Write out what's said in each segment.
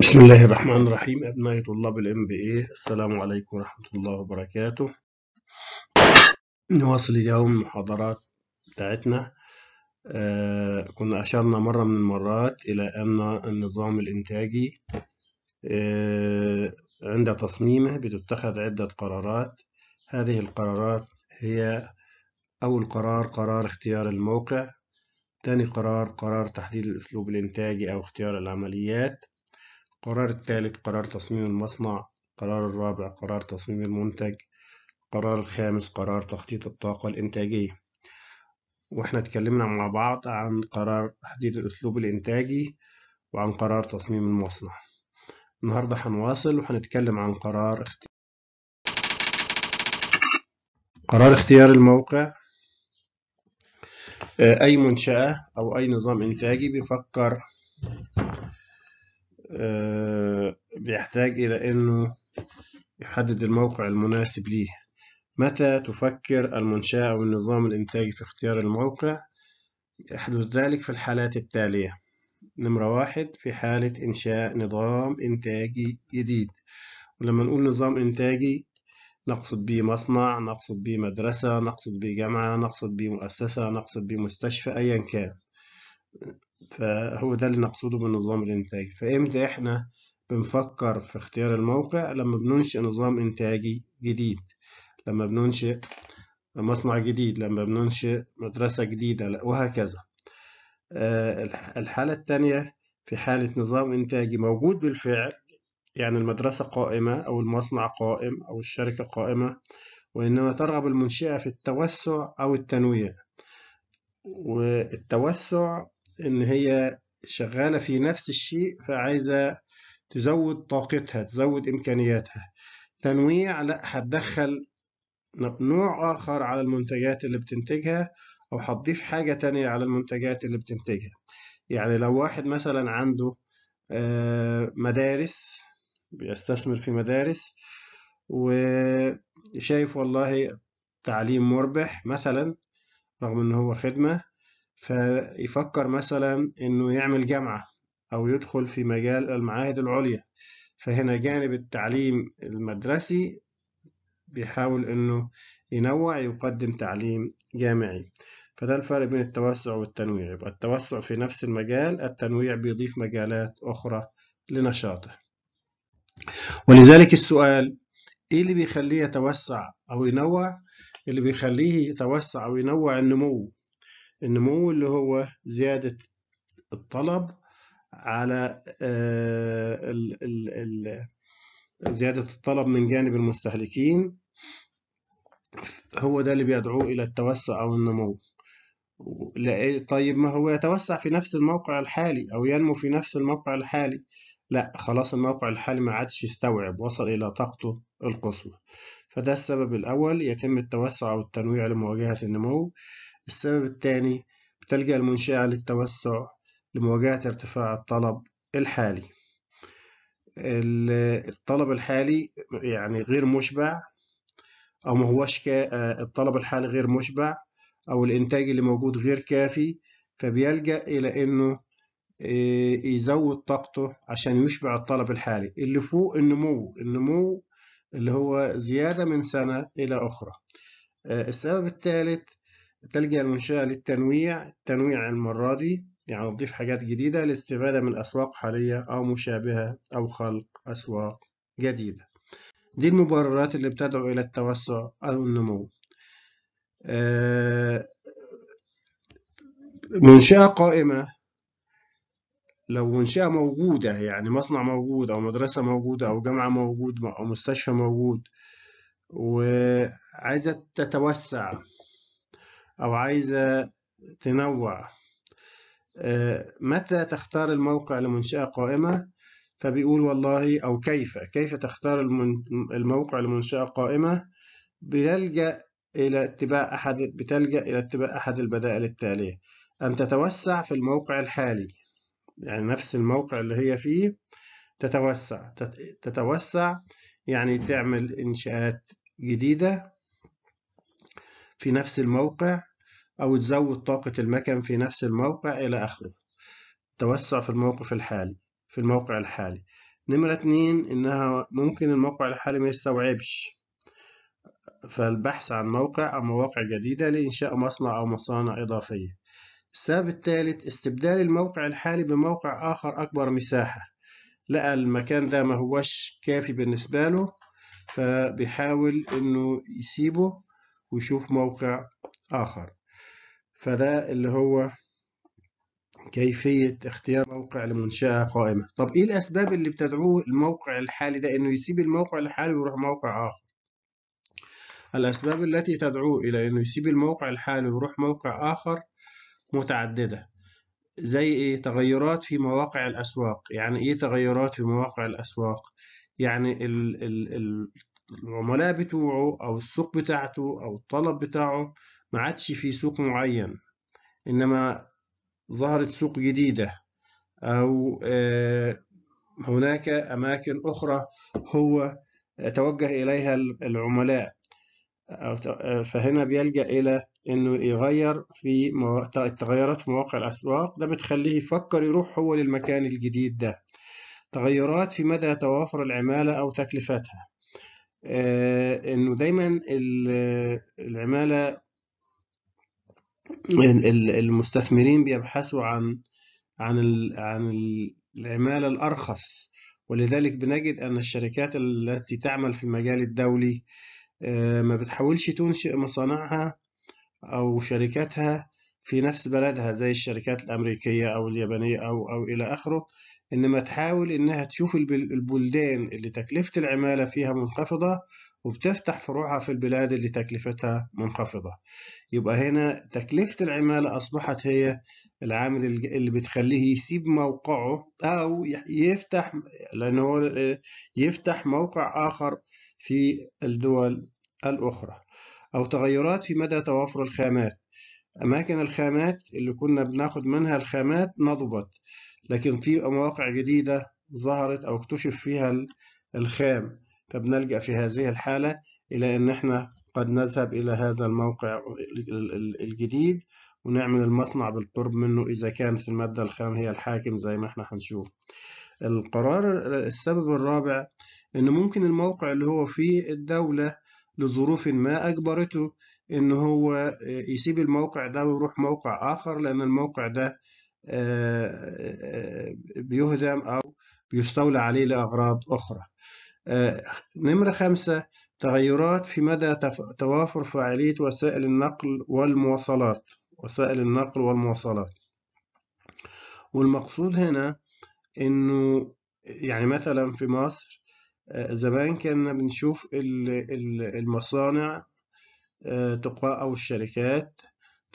بسم الله الرحمن الرحيم أبناء طلاب الام بي اي السلام عليكم ورحمة الله وبركاته نواصل اليوم محاضرات بتاعتنا آه كنا أشرنا مرة من المرات إلى أن النظام الإنتاجي آه عند تصميمه بتتخذ عدة قرارات هذه القرارات هي أول قرار قرار اختيار الموقع تاني قرار قرار تحديد الأسلوب الإنتاجي أو اختيار العمليات القرار الثالث قرار تصميم المصنع القرار الرابع قرار تصميم المنتج القرار الخامس قرار تخطيط الطاقة الإنتاجية واحنا اتكلمنا مع بعض عن قرار تحديد الأسلوب الإنتاجي وعن قرار تصميم المصنع النهاردة هنواصل وهنتكلم عن قرار اختيار قرار اختيار الموقع آه، أي منشأة أو أي نظام إنتاجي بيفكر آه، بيحتاج إلى أنه يحدد الموقع المناسب ليه متى تفكر المنشأة أو النظام الإنتاجي في اختيار الموقع يحدث ذلك في الحالات التالية نمرة واحد في حالة إنشاء نظام إنتاجي جديد ولما نقول نظام إنتاجي نقصد به مصنع نقصد به مدرسة نقصد به جامعة نقصد به مؤسسة نقصد به مستشفى أيا كان فهو ده اللي نقصده بالنظام الإنتاجي فإمتى إحنا بنفكر في اختيار الموقع لما بننشئ نظام إنتاجي جديد لما بننشئ مصنع جديد لما بننشئ مدرسة جديدة وهكذا آه، الحالة الثانية في حالة نظام إنتاجي موجود بالفعل يعني المدرسة قائمة أو المصنع قائم أو الشركة قائمة وإنما ترغب المنشئة في التوسع أو التنويع والتوسع ان هي شغاله في نفس الشيء فعايزه تزود طاقتها تزود امكانياتها تنويع لا هتدخل نوع اخر على المنتجات اللي بتنتجها او هتضيف حاجه تانية على المنتجات اللي بتنتجها يعني لو واحد مثلا عنده آه، مدارس بيستثمر في مدارس وشايف والله تعليم مربح مثلا رغم ان هو خدمة فيفكر مثلا إنه يعمل جامعة أو يدخل في مجال المعاهد العليا فهنا جانب التعليم المدرسي بيحاول إنه ينوع يقدم تعليم جامعي فده الفرق بين التوسع والتنويع يبقى التوسع في نفس المجال التنويع بيضيف مجالات أخرى لنشاطه ولذلك السؤال إيه اللي بيخليه يتوسع أو ينوع؟ اللي بيخليه يتوسع أو ينوع النمو النمو اللي هو زيادة الطلب على آه، ال ال ال زيادة الطلب من جانب المستهلكين هو ده اللي بيدعوه إلى التوسع أو النمو طيب ما هو يتوسع في نفس الموقع الحالي أو ينمو في نفس الموقع الحالي لا خلاص الموقع الحالي ما عادش يستوعب وصل إلى طاقته القصوى فده السبب الأول يتم التوسع أو التنويع لمواجهة النمو السبب الثاني بتلجأ المنشأة للتوسع لمواجهة ارتفاع الطلب الحالي الطلب الحالي يعني غير مشبع أو ما هوش كا آه، الطلب الحالي غير مشبع أو الإنتاج اللي موجود غير كافي فبيلجأ إلى إنه آه، يزود طاقته عشان يشبع الطلب الحالي اللي فوق النمو النمو اللي هو زيادة من سنة إلى أخرى آه، السبب الثالث تلجأ المنشأة للتنويع التنويع المرة دي يعني تضيف حاجات جديدة للاستفادة من أسواق حالية أو مشابهة أو خلق أسواق جديدة دي المبررات اللي بتدعو إلى التوسع أو النمو آه، منشأة قائمة لو منشأة موجودة يعني مصنع موجود أو مدرسة موجودة أو جامعة موجود أو مستشفى موجود وعايزة تتوسع أو عايزة تنوع آه، متى تختار الموقع لمنشأة قائمة فبيقول والله أو كيف كيف تختار الموقع لمنشأة قائمة بيلجأ إلى اتباع أحد بتلجأ إلى اتباع أحد البدائل التالية أن تتوسع في الموقع الحالي يعني نفس الموقع اللي هي فيه تتوسع تتوسع يعني تعمل إنشاءات جديدة في نفس الموقع أو تزود طاقة المكن في نفس الموقع إلى آخره توسع في الموقف الحالي في الموقع الحالي نمرة اتنين إنها ممكن الموقع الحالي ما يستوعبش فالبحث عن موقع أو مواقع جديدة لإنشاء مصنع أو مصانع إضافية السبب الثالث استبدال الموقع الحالي بموقع آخر أكبر مساحة لقى المكان ده ما هوش كافي بالنسبة له فبيحاول إنه يسيبه ويشوف موقع آخر فده اللي هو كيفية اختيار موقع لمنشأة قائمة طب إيه الأسباب اللي بتدعوه الموقع الحالي ده إنه يسيب الموقع الحالي ويروح موقع آخر الأسباب التي تدعوه إلى إنه يسيب الموقع الحالي ويروح موقع آخر متعددة زي إيه تغيرات في مواقع الأسواق يعني إيه تغيرات في مواقع الأسواق يعني ال ال ال العملاء بتوعه أو السوق بتاعته أو الطلب بتاعه ما عادش في سوق معين إنما ظهرت سوق جديدة أو آه، هناك أماكن أخرى هو توجه إليها العملاء آه، فهنا بيلجأ إلى إنه يغير في التغيرات في مواقع الأسواق ده بتخليه يفكر يروح هو للمكان الجديد ده تغيرات في مدى توافر العمالة أو تكلفتها آه، انه دايما العماله المستثمرين بيبحثوا عن عن عن العماله الارخص ولذلك بنجد ان الشركات التي تعمل في المجال الدولي آه، ما بتحاولش تنشئ مصانعها او شركاتها في نفس بلدها زي الشركات الامريكيه او اليابانيه او او الى اخره إنما تحاول إنها تشوف البلدان اللي تكلفة العمالة فيها منخفضة وبتفتح فروعها في البلاد اللي تكلفتها منخفضة يبقى هنا تكلفة العمالة أصبحت هي العامل اللي بتخليه يسيب موقعه أو يفتح لأنه آه، يفتح موقع آخر في الدول الأخرى أو تغيرات في مدى توافر الخامات أماكن الخامات اللي كنا بناخد منها الخامات نضبت لكن في مواقع جديدة ظهرت أو اكتشف فيها الخام فبنلجأ في هذه الحالة إلى إن إحنا قد نذهب إلى هذا الموقع الجديد ونعمل المصنع بالقرب منه إذا كانت المادة الخام هي الحاكم زي ما إحنا هنشوف القرار السبب الرابع إن ممكن الموقع اللي هو فيه الدولة لظروف ما أجبرته إن هو يسيب الموقع ده ويروح موقع آخر لأن الموقع ده آه، آه، آه، بيهدم أو بيستولى عليه لأغراض أخرى نمرة خمسة تغيرات في مدى توافر فاعلية وسائل النقل والمواصلات وسائل النقل والمواصلات والمقصود هنا إنه يعني مثلا في مصر زمان كنا بنشوف المصانع أو الشركات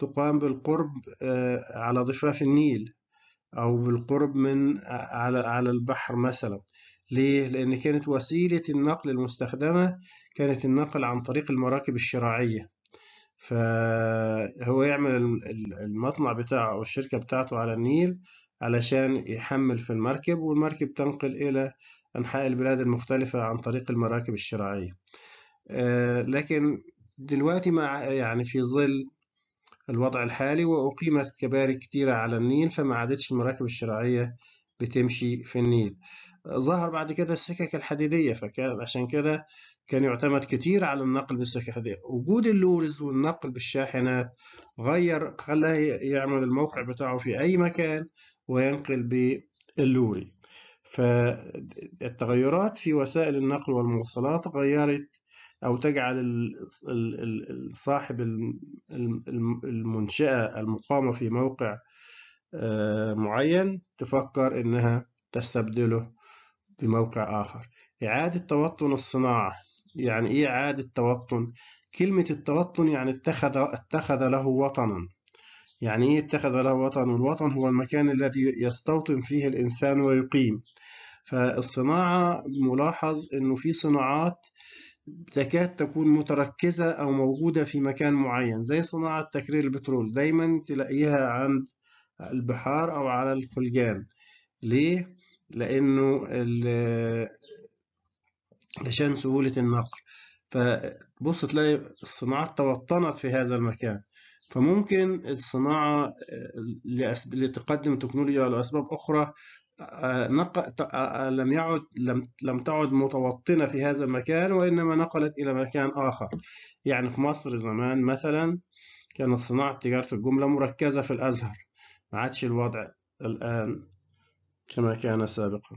تقام بالقرب آه، على ضفاف النيل أو بالقرب من آه، على على البحر مثلا ليه؟ لأن كانت وسيلة النقل المستخدمة كانت النقل عن طريق المراكب الشراعية فهو يعمل المصنع بتاعه أو الشركة بتاعته على النيل علشان يحمل في المركب والمركب تنقل إلى أنحاء البلاد المختلفة عن طريق المراكب الشراعية آه، لكن دلوقتي مع يعني في ظل الوضع الحالي وأقيمت كباري كتيرة على النيل فما عادتش المراكب الشراعية بتمشي في النيل ظهر بعد كده السكك الحديدية فكان عشان كده كان يعتمد كتير على النقل بالسكك الحديدية وجود اللورز والنقل بالشاحنات غير خلاه يعمل الموقع بتاعه في أي مكان وينقل باللوري فالتغيرات في وسائل النقل والمواصلات غيرت أو تجعل صاحب المنشأة المقامة في موقع آه، معين تفكر إنها تستبدله بموقع آخر إعادة توطن الصناعة يعني إيه إعادة توطن؟ كلمة التوطن يعني اتخذ اتخذ له وطنا يعني إيه اتخذ له وطن؟ الوطن هو المكان الذي يستوطن فيه الإنسان ويقيم فالصناعة ملاحظ إنه في صناعات تكاد تكون متركزة أو موجودة في مكان معين زي صناعة تكرير البترول دايما تلاقيها عند البحار أو على الخلجان ليه؟ لأنه عشان سهولة النقل فبص تلاقي الصناعات توطنت في هذا المكان فممكن الصناعة آه، لتقدم تكنولوجيا لأسباب أخرى لم يعد لم لم تعد متوطنة في هذا المكان وإنما نقلت إلى مكان آخر يعني في مصر زمان مثلا كانت صناعة تجارة الجملة مركزة في الأزهر ما عادش الوضع الآن كما كان سابقا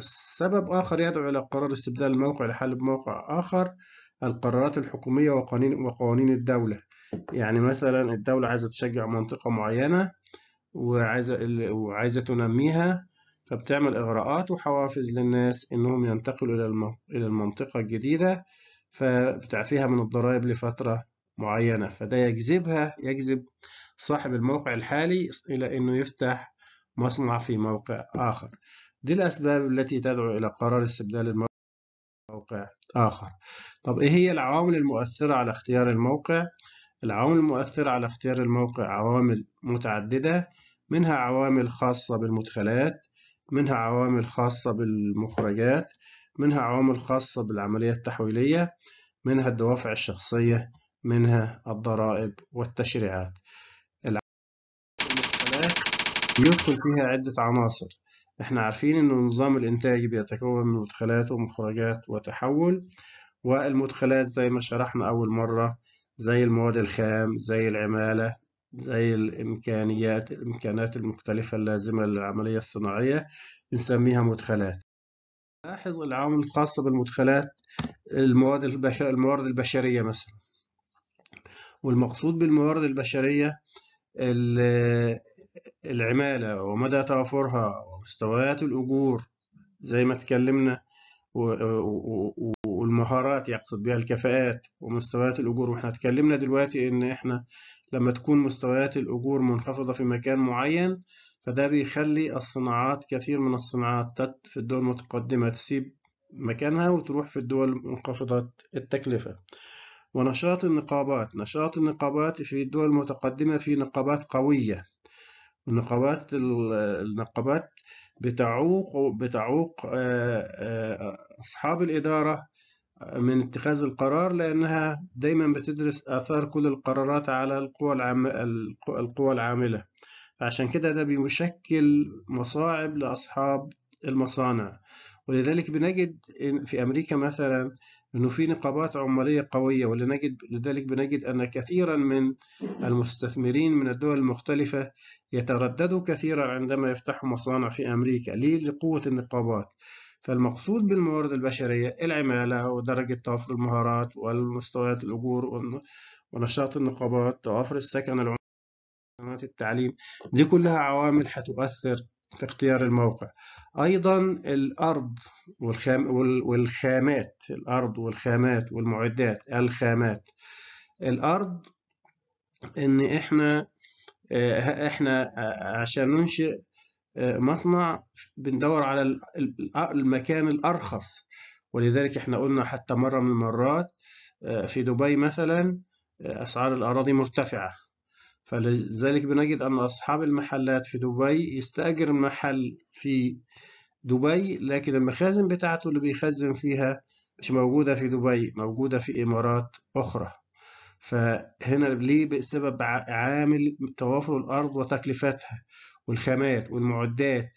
سبب آخر يدعو إلى قرار استبدال الموقع لحل بموقع آخر القرارات الحكومية وقوانين وقوانين الدولة يعني مثلا الدولة عايزة تشجع منطقة معينة وعايزة وعايزة تنميها فبتعمل إغراءات وحوافز للناس إنهم ينتقلوا إلى إلى المنطقة الجديدة فبتعفيها من الضرائب لفترة معينة فده يجذبها يجذب صاحب الموقع الحالي إلى إنه يفتح مصنع في موقع آخر دي الأسباب التي تدعو إلى قرار استبدال الموقع موقع آخر طب إيه هي العوامل المؤثرة على اختيار الموقع العوامل المؤثرة على اختيار الموقع عوامل متعددة منها عوامل خاصة بالمدخلات منها عوامل خاصة بالمخرجات منها عوامل خاصة بالعملية التحويلية منها الدوافع الشخصية منها الضرائب والتشريعات المدخلات يدخل فيها عدة عناصر احنا عارفين ان نظام الانتاج بيتكون من مدخلات ومخرجات وتحول والمدخلات زي ما شرحنا اول مرة زي المواد الخام زي العمالة زي الإمكانيات الإمكانات المختلفة اللازمة للعملية الصناعية بنسميها مدخلات لاحظ العوامل الخاصة بالمدخلات المواد البشر الموارد البشرية مثلا والمقصود بالموارد البشرية العمالة ومدى توافرها ومستويات الأجور زي ما اتكلمنا و... و... و... المهارات يقصد بها الكفاءات ومستويات الأجور وإحنا اتكلمنا دلوقتي إن إحنا لما تكون مستويات الأجور منخفضة في مكان معين فده بيخلي الصناعات كثير من الصناعات تت في الدول المتقدمة تسيب مكانها وتروح في الدول منخفضة التكلفة ونشاط النقابات نشاط النقابات في الدول المتقدمة في نقابات قوية النقابات النقابات بتعوق بتعوق آه، آه، أصحاب الإدارة من اتخاذ القرار لأنها دايما بتدرس آثار كل القرارات على القوى العام القوى العاملة عشان كده ده بيشكل مصاعب لأصحاب المصانع ولذلك بنجد في أمريكا مثلا أنه في نقابات عمالية قوية ولنجد لذلك بنجد أن كثيرا من المستثمرين من الدول المختلفة يترددوا كثيرا عندما يفتحوا مصانع في أمريكا ليه؟ لقوة النقابات فالمقصود بالموارد البشرية العمالة ودرجة توافر المهارات والمستويات الأجور ونشاط النقابات توافر السكن العمال التعليم دي كلها عوامل هتؤثر في اختيار الموقع أيضا الأرض والخام والخامات الأرض والخامات والمعدات الخامات الأرض إن إحنا آه، إحنا آه، عشان ننشئ آه، مصنع بندور على آه، المكان الأرخص ولذلك احنا قلنا حتى مرة من المرات آه، في دبي مثلا أسعار الأراضي مرتفعة فلذلك بنجد أن أصحاب المحلات في دبي يستأجر المحل في دبي لكن المخازن بتاعته اللي بيخزن فيها مش موجودة في دبي موجودة في إمارات أخرى فهنا ليه بسبب عامل توافر الأرض وتكلفتها والخامات والمعدات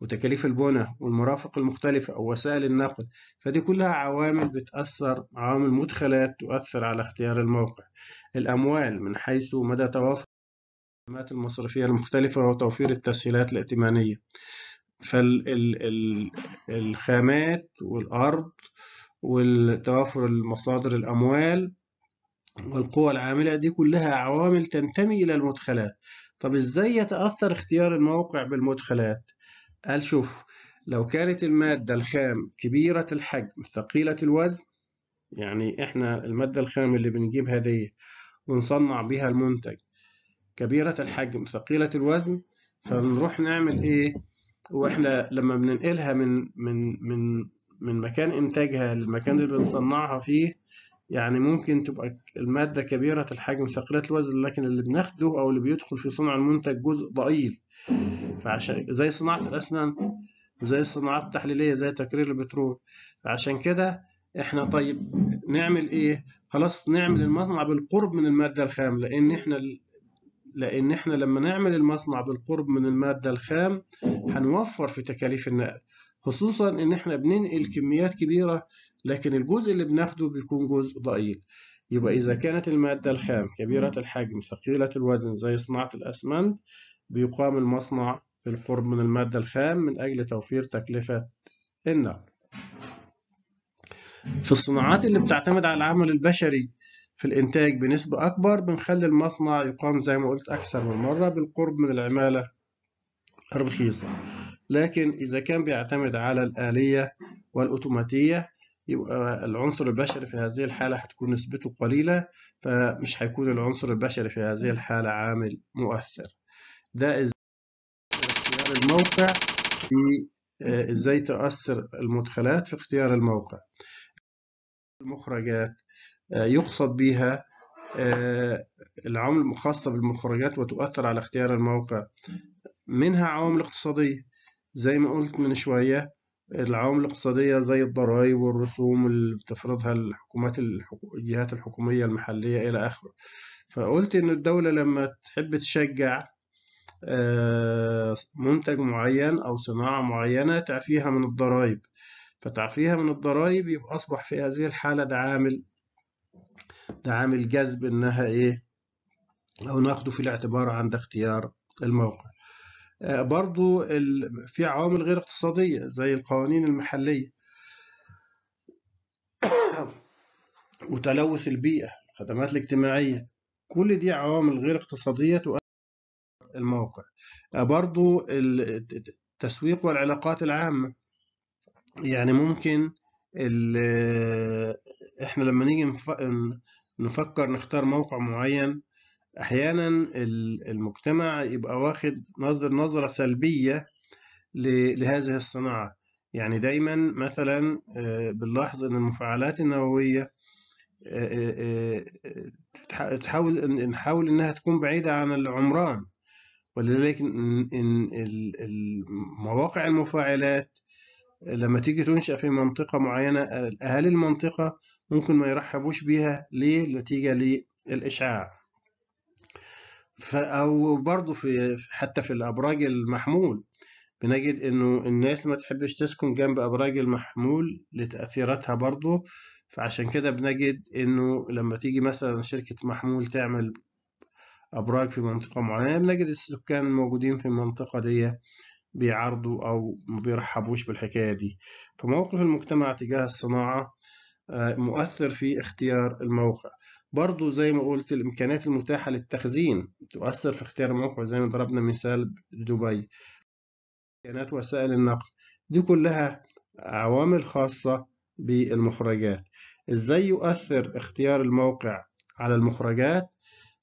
وتكاليف البنى والمرافق المختلفة ووسائل النقل فدي كلها عوامل بتأثر عوامل مدخلات تؤثر على اختيار الموقع الأموال من حيث مدى توافر الخدمات المصرفية المختلفة وتوفير التسهيلات الائتمانية فالخامات والأرض والتوافر المصادر الأموال والقوى العاملة دي كلها عوامل تنتمي إلى المدخلات طب ازاي يتأثر اختيار الموقع بالمدخلات؟ قال شوف لو كانت المادة الخام كبيرة الحجم ثقيلة الوزن يعني احنا المادة الخام اللي بنجيبها دي ونصنع بها المنتج كبيرة الحجم ثقيلة الوزن فنروح نعمل ايه واحنا لما بننقلها من من من من مكان انتاجها للمكان اللي بنصنعها فيه يعني ممكن تبقى المادة كبيرة الحجم ثقيلة الوزن لكن اللي بناخده أو اللي بيدخل في صنع المنتج جزء ضئيل فعشان زي صناعة الأسمنت وزي الصناعات التحليلية زي تكرير البترول فعشان كده احنا طيب نعمل ايه خلاص نعمل المصنع بالقرب من المادة الخام لأن احنا لأن احنا لما نعمل المصنع بالقرب من المادة الخام هنوفر في تكاليف النقل خصوصا ان احنا بننقل كميات كبيرة لكن الجزء اللي بناخده بيكون جزء ضئيل يبقى إذا كانت المادة الخام كبيرة الحجم ثقيلة الوزن زي صناعة الأسمنت بيقام المصنع بالقرب من المادة الخام من أجل توفير تكلفة النقل في الصناعات اللي بتعتمد على العمل البشري في الإنتاج بنسبة أكبر بنخلي المصنع يقام زي ما قلت أكثر من مرة بالقرب من العمالة الرخيصة لكن إذا كان بيعتمد على الآلية والأوتوماتية يبقى العنصر البشري في هذه الحالة هتكون نسبته قليلة فمش هيكون العنصر البشري في هذه الحالة عامل مؤثر ده إزاي اختيار الموقع في آه، إزاي تؤثر المدخلات في اختيار الموقع المخرجات آه، يقصد بها العوامل آه، الخاصة بالمخرجات وتؤثر على اختيار الموقع منها عوامل اقتصادية زي ما قلت من شوية العوامل الاقتصادية زي الضرائب والرسوم اللي بتفرضها الحكومات الجهات الحكومية المحلية إلى آخره فقلت إن الدولة لما تحب تشجع آه، منتج معين أو صناعة معينة تعفيها من الضرائب فتعفيها من الضرائب يبقى أصبح في هذه الحالة ده عامل ده عامل جذب إنها إيه أو ناخده في الاعتبار عند اختيار الموقع آه، برضو في عوامل غير اقتصادية زي القوانين المحلية وتلوث البيئة الخدمات الاجتماعية كل دي عوامل غير اقتصادية تؤثر الموقع آه، برضو التسويق والعلاقات العامة يعني ممكن آه، احنا لما نيجي نفكر نختار موقع معين احيانا المجتمع يبقى واخد نظر نظره سلبيه لهذه الصناعه يعني دايما مثلا آه، بنلاحظ ان المفاعلات النوويه آه، آه، تحاول نحاول انها تكون بعيده عن العمران ولذلك ان مواقع المفاعلات لما تيجي تنشأ في منطقة معينة أهالي المنطقة ممكن ما يرحبوش بيها ليه؟ نتيجة للإشعاع او برضه في حتى في الابراج المحمول بنجد انه الناس ما تحبش تسكن جنب ابراج المحمول لتاثيراتها برضه فعشان كده بنجد انه لما تيجي مثلا شركه محمول تعمل ابراج في منطقه معينه بنجد السكان الموجودين في المنطقه دي بيعارضوا او ما بيرحبوش بالحكايه دي فموقف المجتمع تجاه الصناعه آه، مؤثر في اختيار الموقع برضو زي ما قلت الإمكانات المتاحة للتخزين تؤثر في اختيار موقع زي ما ضربنا مثال دبي إمكانات وسائل النقل دي كلها عوامل خاصة بالمخرجات إزاي يؤثر اختيار الموقع على المخرجات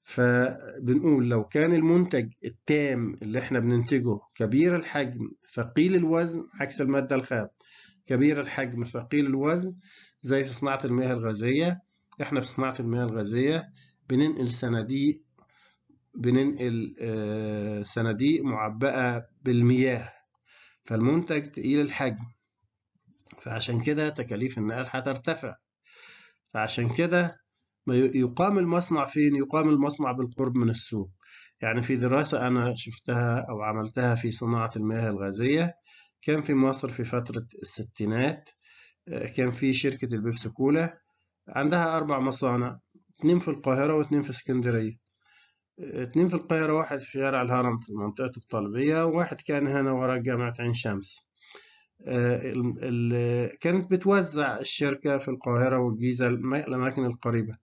فبنقول لو كان المنتج التام اللي احنا بننتجه كبير الحجم ثقيل الوزن عكس المادة الخام كبير الحجم ثقيل الوزن زي في صناعة المياه الغازية احنا في صناعة المياه الغازية بننقل صناديق بننقل آه، صناديق معبأة بالمياه فالمنتج تقيل الحجم فعشان كده تكاليف النقل هترتفع فعشان كده يقام المصنع فين؟ يقام المصنع بالقرب من السوق يعني في دراسة أنا شفتها أو عملتها في صناعة المياه الغازية كان في مصر في فترة الستينات آه، كان في شركة البيبسي كولا عندها أربع مصانع اتنين في القاهرة واتنين في اسكندرية اتنين في القاهرة واحد في شارع الهرم في منطقة الطلبية وواحد كان هنا ورا جامعة عين شمس آه، كانت بتوزع الشركة في القاهرة والجيزة الأماكن القريبة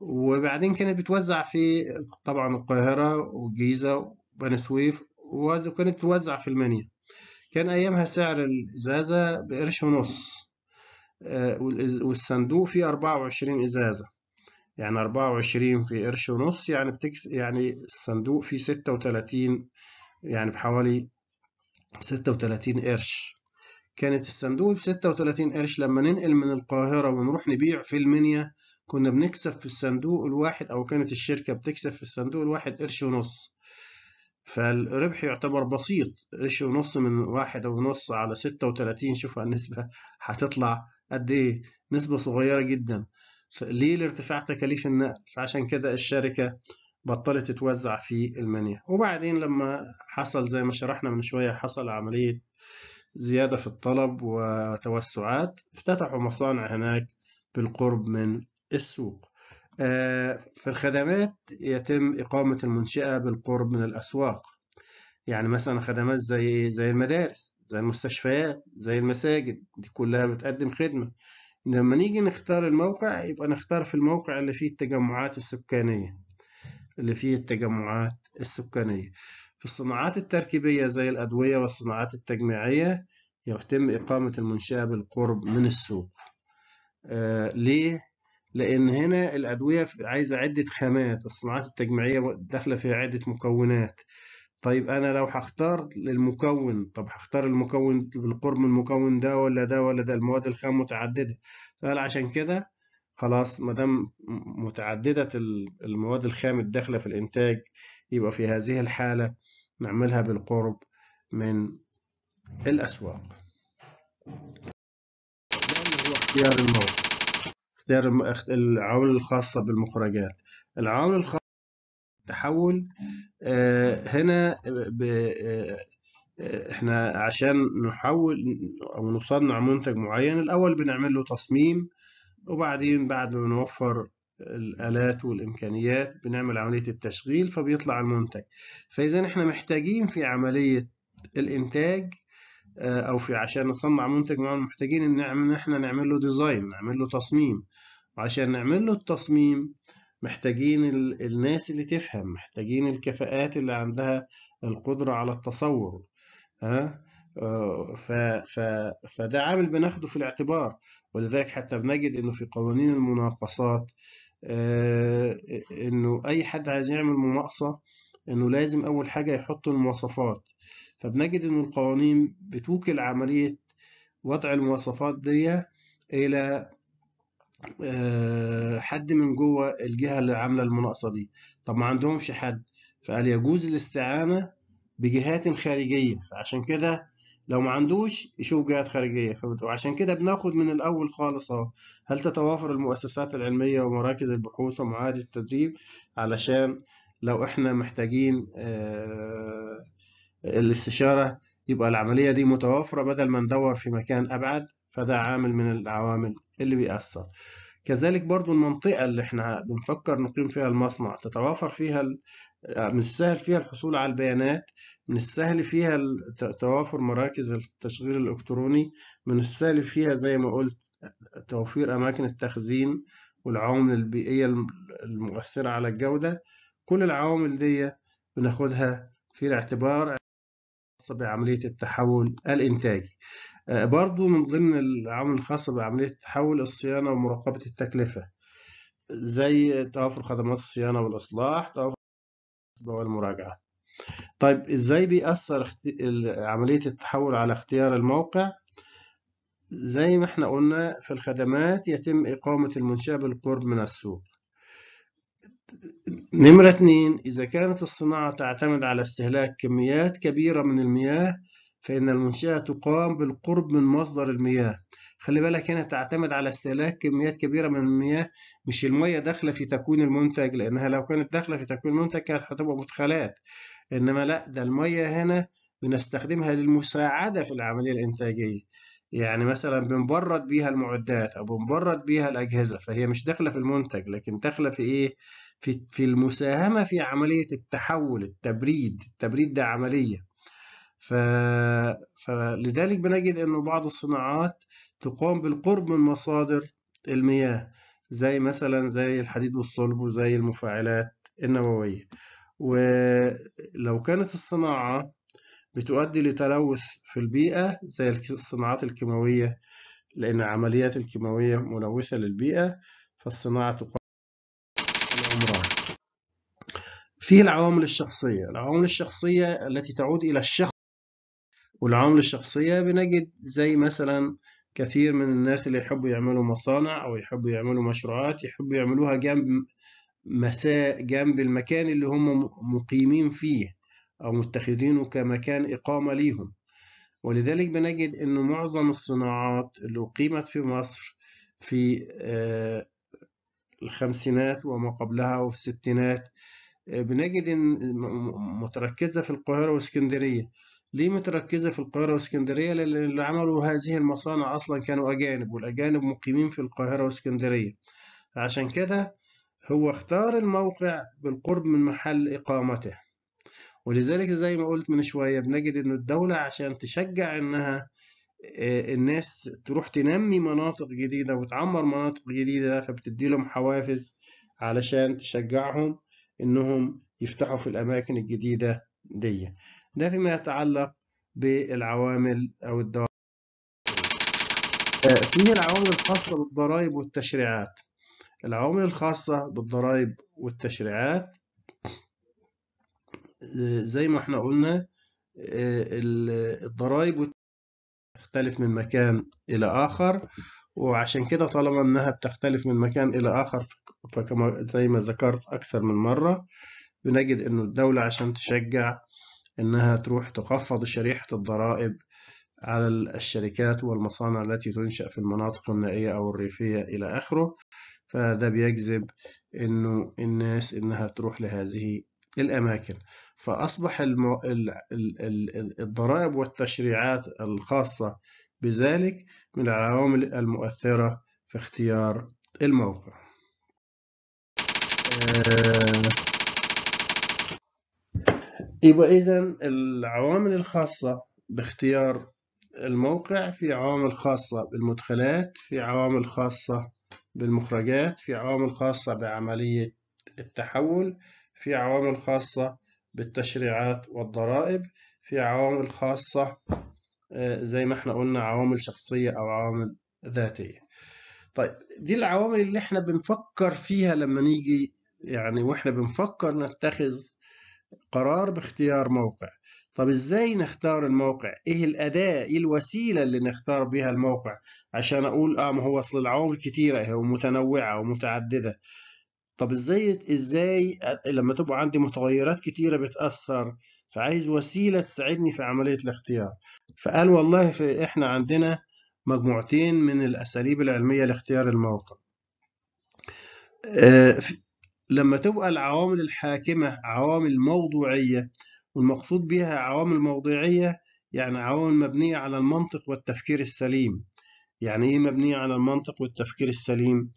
وبعدين كانت بتوزع في طبعا القاهرة والجيزة وبني سويف وكانت توزع في المنيا كان أيامها سعر الإزازة بقرش ونص آه، والصندوق فيه 24 ازازه يعني 24 في قرش ونص يعني بتكس يعني الصندوق فيه 36 يعني بحوالي 36 قرش كانت الصندوق ب 36 قرش لما ننقل من القاهرة ونروح نبيع في المنيا كنا بنكسب في الصندوق الواحد أو كانت الشركة بتكسب في الصندوق الواحد قرش ونص فالربح يعتبر بسيط قرش ونص من واحد ونص على 36 شوف النسبة هتطلع قد ايه نسبة صغيرة جدا ليه لارتفاع تكاليف النقل فعشان كده الشركة بطلت تتوزع في المنيا وبعدين لما حصل زي ما شرحنا من شوية حصل عملية زيادة في الطلب وتوسعات افتتحوا مصانع هناك بالقرب من السوق آه، في الخدمات يتم إقامة المنشأة بالقرب من الأسواق يعني مثلا خدمات زي زي المدارس زي المستشفيات زي المساجد دي كلها بتقدم خدمة لما نيجي نختار الموقع يبقى نختار في الموقع اللي فيه التجمعات السكانية اللي فيه التجمعات السكانية في الصناعات التركيبية زي الأدوية والصناعات التجميعية يتم إقامة المنشأة بالقرب من السوق آه ليه؟ لأن هنا الأدوية عايزة عدة خامات الصناعات التجميعية داخلة فيها عدة مكونات طيب انا لو هختار المكون طب هختار المكون بالقرب من المكون ده ولا ده ولا ده المواد الخام متعدده فقال عشان كده خلاص ما دام متعدده المواد الخام الداخله في الانتاج يبقى في هذه الحاله نعملها بالقرب من الاسواق اختيار المواد اختيار العوامل الخاصه بالمخرجات العوامل الخاصه تحول آه، هنا ب آه، احنا عشان نحول او نصنع منتج معين الاول بنعمل له تصميم وبعدين بعد ما نوفر الالات والامكانيات بنعمل عمليه التشغيل فبيطلع المنتج فاذا احنا محتاجين في عمليه الانتاج آه، او في عشان نصنع منتج معين محتاجين ان احنا نعمل له ديزاين نعمل له تصميم وعشان نعمل له التصميم محتاجين الناس اللي تفهم محتاجين الكفاءات اللي عندها القدرة على التصور ها آه، ف... ف... فده عامل بناخده في الاعتبار ولذلك حتى بنجد انه في قوانين المناقصات آه، انه اي حد عايز يعمل مناقصة انه لازم اول حاجة يحط المواصفات فبنجد انه القوانين بتوكل عملية وضع المواصفات دي الى آه، حد من جوه الجهه اللي عامله المناقصه دي طب ما عندهمش حد فقال يجوز الاستعانه بجهات خارجيه فعشان كده لو ما عندوش يشوف جهات خارجيه وعشان كده بناخد من الاول خالص اهو هل تتوافر المؤسسات العلميه ومراكز البحوث ومعاهد التدريب علشان لو احنا محتاجين آه، الاستشاره يبقى العمليه دي متوافره بدل ما ندور في مكان ابعد فده عامل من العوامل اللي بيأثر كذلك برضو المنطقة اللي احنا بنفكر نقيم فيها المصنع تتوافر فيها من السهل آه، فيها الحصول على البيانات من السهل فيها توافر مراكز التشغيل الإلكتروني من السهل فيها زي ما قلت توفير أماكن التخزين والعوامل البيئية المؤثرة على الجودة كل العوامل دي بناخدها في الاعتبار بعملية التحول الإنتاجي آه، برضو من ضمن العوامل الخاصة بعملية التحول الصيانة ومراقبة التكلفة زي توافر خدمات الصيانة والإصلاح توافر والمراجعة طيب إزاي بيأثر عملية التحول على اختيار الموقع زي ما احنا قلنا في الخدمات يتم إقامة المنشأة بالقرب من السوق نمرة اتنين إذا كانت الصناعة تعتمد على استهلاك كميات كبيرة من المياه فإن المنشأة تقام بالقرب من مصدر المياه خلي بالك هنا تعتمد على استهلاك كميات كبيرة من المياه مش المياه داخلة في تكوين المنتج لأنها لو كانت داخلة في تكوين المنتج كانت هتبقى مدخلات إنما لا ده المياه هنا بنستخدمها للمساعدة في العملية الإنتاجية يعني مثلا بنبرد بيها المعدات أو بنبرد بيها الأجهزة فهي مش داخلة في المنتج لكن داخلة في إيه؟ في في المساهمة في عملية التحول التبريد التبريد ده عملية ف... فلذلك بنجد أنه بعض الصناعات تقام بالقرب من مصادر المياه زي مثلا زي الحديد والصلب وزي المفاعلات النووية ولو كانت الصناعة بتؤدي لتلوث في البيئة زي الصناعات الكيماوية لأن عمليات الكيماوية ملوثة للبيئة فالصناعة تقام الأمراض. في العوامل الشخصية، العوامل الشخصية التي تعود إلى الشخص والعمل الشخصية بنجد زي مثلا كثير من الناس اللي يحبوا يعملوا مصانع أو يحبوا يعملوا مشروعات يحبوا يعملوها جنب مساء جنب المكان اللي هم مقيمين فيه أو متخذينه كمكان إقامة ليهم ولذلك بنجد أن معظم الصناعات اللي أقيمت في مصر في آه، الخمسينات وما قبلها وفي الستينات آه، بنجد متركزة في القاهرة واسكندرية ليه متركزة في القاهرة واسكندرية؟ لأن اللي عملوا هذه المصانع أصلا كانوا أجانب والأجانب مقيمين في القاهرة واسكندرية عشان كده هو اختار الموقع بالقرب من محل إقامته ولذلك زي ما قلت من شوية بنجد إن الدولة عشان تشجع إنها آه، الناس تروح تنمي مناطق جديدة وتعمر مناطق جديدة فبتديلهم حوافز علشان تشجعهم إنهم يفتحوا في الأماكن الجديدة دي ده فيما يتعلق بالعوامل أو الدوائر آه، في العوامل الخاصة بالضرائب والتشريعات العوامل الخاصة بالضرائب والتشريعات آه، زي ما احنا قلنا آه، الضرائب تختلف من مكان إلى آخر وعشان كده طالما إنها بتختلف من مكان إلى آخر فكما زي ما ذكرت أكثر من مرة بنجد إنه الدولة عشان تشجع انها تروح تخفض شريحه الضرائب على الشركات والمصانع التي تنشأ في المناطق النائية أو الريفية إلى آخره فده بيجذب إنه الناس إنها تروح لهذه الأماكن فأصبح المو... ال... ال... ال... الضرائب والتشريعات الخاصة بذلك من العوامل المؤثرة في اختيار الموقع. آه، يبقى إيوة، إذا العوامل الخاصة باختيار الموقع في عوامل خاصة بالمدخلات في عوامل خاصة بالمخرجات في عوامل خاصة بعملية التحول في عوامل خاصة بالتشريعات والضرائب في عوامل خاصة آه، زي ما احنا قلنا عوامل شخصية أو عوامل ذاتية طيب دي العوامل اللي احنا بنفكر فيها لما نيجي يعني واحنا بنفكر نتخذ قرار باختيار موقع طب ازاي نختار الموقع ايه الاداة ايه الوسيلة اللي نختار بها الموقع عشان اقول اه ما هو اصل العوامل كتيرة ومتنوعة ومتعددة طب ازاي ازاي لما تبقى عندي متغيرات كتيرة بتأثر فعايز وسيلة تساعدني في عملية الاختيار فقال والله في احنا عندنا مجموعتين من الاساليب العلمية لاختيار الموقع آه، لما تبقى العوامل الحاكمة عوامل موضوعية والمقصود بها عوامل موضوعية يعني عوامل مبنية على المنطق والتفكير السليم يعني إيه مبنية على المنطق والتفكير السليم؟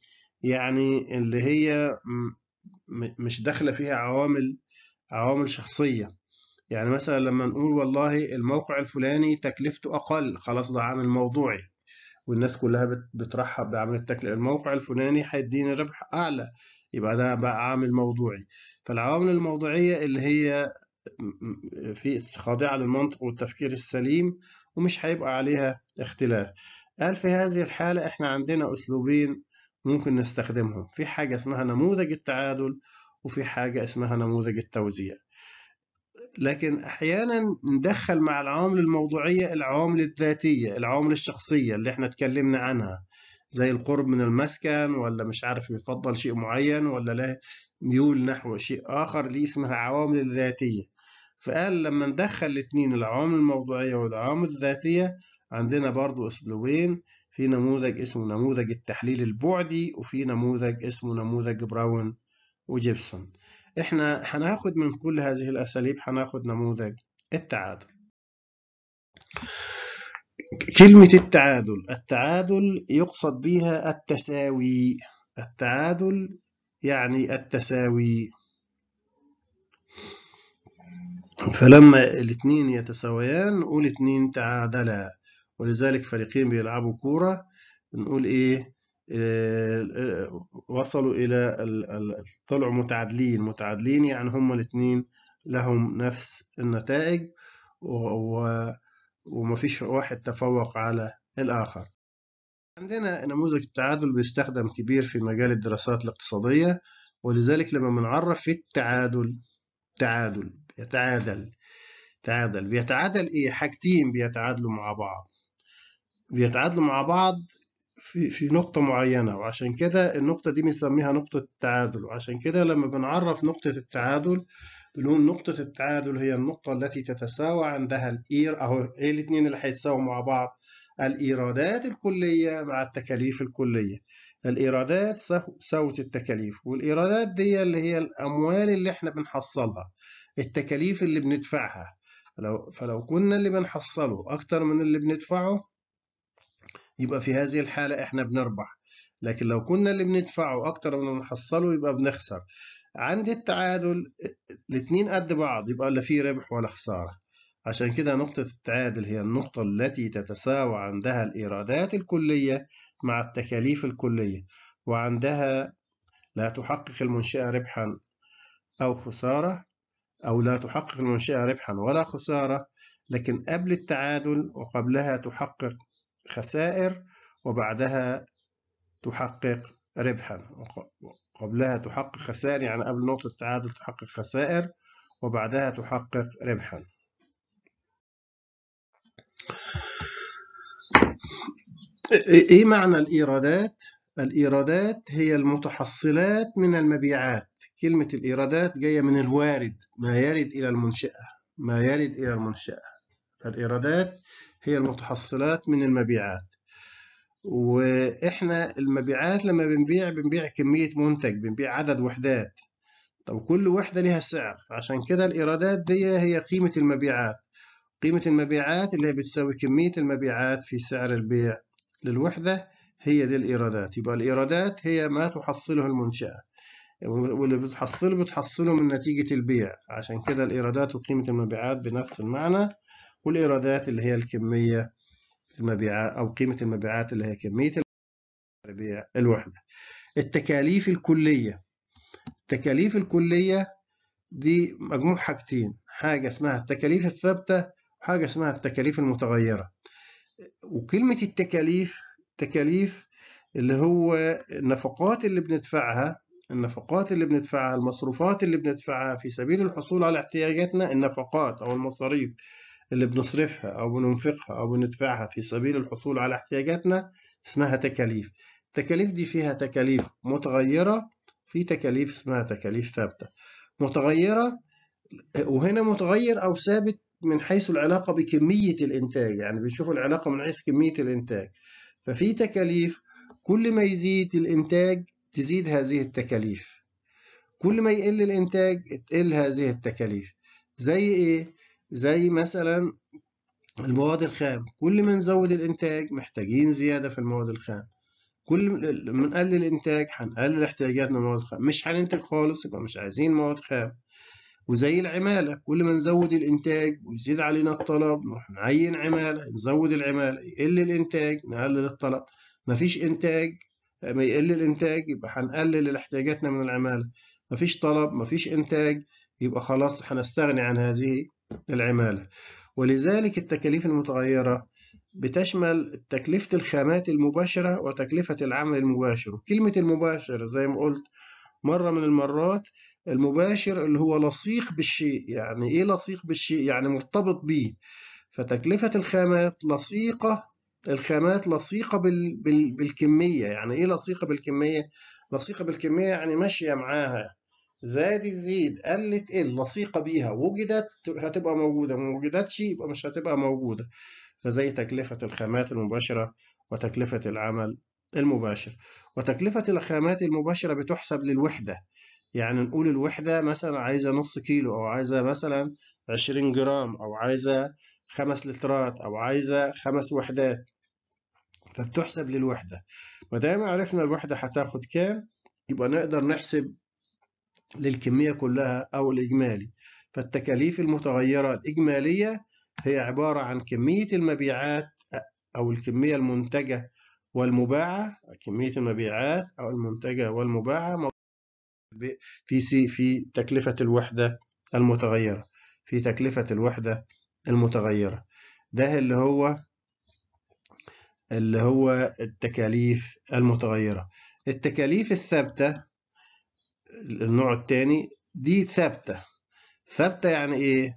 يعني اللي هي مش داخلة فيها عوامل عوامل شخصية يعني مثلا لما نقول والله الموقع الفلاني تكلفته أقل خلاص ده عامل موضوعي والناس كلها بترحب بعمل التكلفة الموقع الفلاني هيديني ربح أعلى يبقى ده بقى عامل موضوعي فالعوامل الموضوعية اللي هي في خاضعة للمنطق والتفكير السليم ومش هيبقى عليها اختلاف قال في هذه الحالة احنا عندنا أسلوبين ممكن نستخدمهم في حاجة اسمها نموذج التعادل وفي حاجة اسمها نموذج التوزيع لكن أحيانا ندخل مع العوامل الموضوعية العوامل الذاتية العوامل الشخصية اللي احنا اتكلمنا عنها زي القرب من المسكن ولا مش عارف يفضل شيء معين ولا له ميول نحو شيء آخر دي اسمها عوامل الذاتية فقال لما ندخل الاتنين العوامل الموضوعية والعوامل الذاتية عندنا برضو أسلوبين في نموذج اسمه نموذج التحليل البعدي وفي نموذج اسمه نموذج براون وجيبسون احنا هناخد من كل هذه الأساليب هناخد نموذج التعادل كلمة التعادل التعادل يقصد بها التساوي التعادل يعني التساوي فلما الاثنين يتساويان نقول اثنين تعادلا ولذلك فريقين بيلعبوا كورة نقول ايه آه، آه، وصلوا الى طلعوا متعادلين متعادلين يعني هما الاثنين لهم نفس النتائج و ومفيش واحد تفوق على الآخر عندنا نموذج التعادل بيستخدم كبير في مجال الدراسات الاقتصادية ولذلك لما بنعرف في التعادل تعادل يتعادل تعادل بيتعادل ايه حاجتين بيتعادلوا مع بعض بيتعادلوا مع بعض في في نقطة معينة وعشان كده النقطة دي بنسميها نقطة التعادل وعشان كده لما بنعرف نقطة التعادل بلون نقطة التعادل هي النقطة التي تتساوى عندها الإير أهو إيه الاتنين اللي هيتساووا مع بعض الإيرادات الكلية مع التكاليف الكلية الإيرادات ساوت التكاليف والإيرادات دي اللي هي الأموال اللي احنا بنحصلها التكاليف اللي بندفعها فلو, فلو كنا اللي بنحصله أكتر من اللي بندفعه يبقى في هذه الحالة احنا بنربح لكن لو كنا اللي بندفعه أكتر من اللي بنحصله يبقى بنخسر عند التعادل الاثنين قد بعض يبقى لا في ربح ولا خسارة عشان كده نقطة التعادل هي النقطة التي تتساوى عندها الإيرادات الكلية مع التكاليف الكلية وعندها لا تحقق المنشأة ربحا أو خسارة أو لا تحقق المنشأة ربحا ولا خسارة لكن قبل التعادل وقبلها تحقق خسائر وبعدها تحقق ربحا قبلها تحقق خسائر يعني قبل نقطة التعادل تحقق خسائر وبعدها تحقق ربحا ايه معنى الايرادات الايرادات هي المتحصلات من المبيعات كلمة الايرادات جاية من الوارد ما يرد الى المنشأة ما يرد الى المنشأة فالايرادات هي المتحصلات من المبيعات واحنا المبيعات لما بنبيع بنبيع كميه منتج بنبيع عدد وحدات طب كل وحده لها سعر عشان كده الايرادات دي هي قيمه المبيعات قيمه المبيعات اللي هي بتساوي كميه المبيعات في سعر البيع للوحده هي دي الايرادات يبقى الايرادات هي ما تحصله المنشاه واللي بتحصله بتحصله من نتيجه البيع عشان كده الايرادات وقيمه المبيعات بنفس المعنى والايرادات اللي هي الكميه المبيعات أو قيمة المبيعات اللي هي كمية المبيع الوحدة التكاليف الكلية التكاليف الكلية دي مجموع حاجتين حاجة اسمها التكاليف الثابتة وحاجة اسمها التكاليف المتغيرة وكلمة التكاليف تكاليف اللي هو النفقات اللي بندفعها النفقات اللي بندفعها المصروفات اللي بندفعها في سبيل الحصول على احتياجاتنا النفقات أو المصاريف اللي بنصرفها أو بننفقها أو بندفعها في سبيل الحصول على احتياجاتنا اسمها تكاليف التكاليف دي فيها تكاليف متغيرة في تكاليف اسمها تكاليف ثابتة متغيرة وهنا متغير أو ثابت من حيث العلاقة بكمية الإنتاج يعني بنشوف العلاقة من حيث كمية الإنتاج ففي تكاليف كل ما يزيد الإنتاج تزيد هذه التكاليف كل ما يقل الإنتاج تقل هذه التكاليف زي إيه؟ زي مثلا المواد الخام كل ما نزود الانتاج محتاجين زياده في المواد الخام كل ما نقلل الانتاج هنقلل احتياجاتنا المواد الخام مش هننتج خالص يبقى مش عايزين مواد خام وزي العماله كل ما نزود الانتاج ويزيد علينا الطلب نروح نعين عماله نزود العماله يقل الانتاج نقلل الطلب مفيش انتاج ما يقل الانتاج يبقى هنقلل احتياجاتنا من العماله مفيش طلب مفيش انتاج يبقى خلاص هنستغني عن هذه العمالة ولذلك التكاليف المتغيرة بتشمل تكلفة الخامات المباشرة وتكلفة العمل المباشر وكلمة المباشر زي ما قلت مرة من المرات المباشر اللي هو لصيق بالشيء يعني إيه لصيق بالشيء؟ يعني مرتبط بيه فتكلفة الخامات لصيقة الخامات لصيقة بال... بال... بالكمية يعني إيه لصيقة بالكمية؟ لصيقة بالكمية يعني ماشية معاها زاد الزيد قلت ان لصيقة بيها وجدت هتبقى موجودة ما وجدتش يبقى مش هتبقى موجودة فزي تكلفة الخامات المباشرة وتكلفة العمل المباشر وتكلفة الخامات المباشرة بتحسب للوحدة يعني نقول الوحدة مثلا عايزة نص كيلو أو عايزة مثلا 20 جرام أو عايزة خمس لترات أو عايزة خمس وحدات فبتحسب للوحدة ما دام عرفنا الوحدة هتاخد كام يبقى نقدر نحسب للكمية كلها أو الإجمالي فالتكاليف المتغيرة الإجمالية هي عبارة عن كمية المبيعات أو الكمية المنتجة والمباعة كمية المبيعات أو المنتجة والمباعة في سي في تكلفة الوحدة المتغيرة في تكلفة الوحدة المتغيرة ده اللي هو اللي هو التكاليف المتغيرة التكاليف الثابتة النوع الثاني دي ثابتة ثابتة يعني إيه؟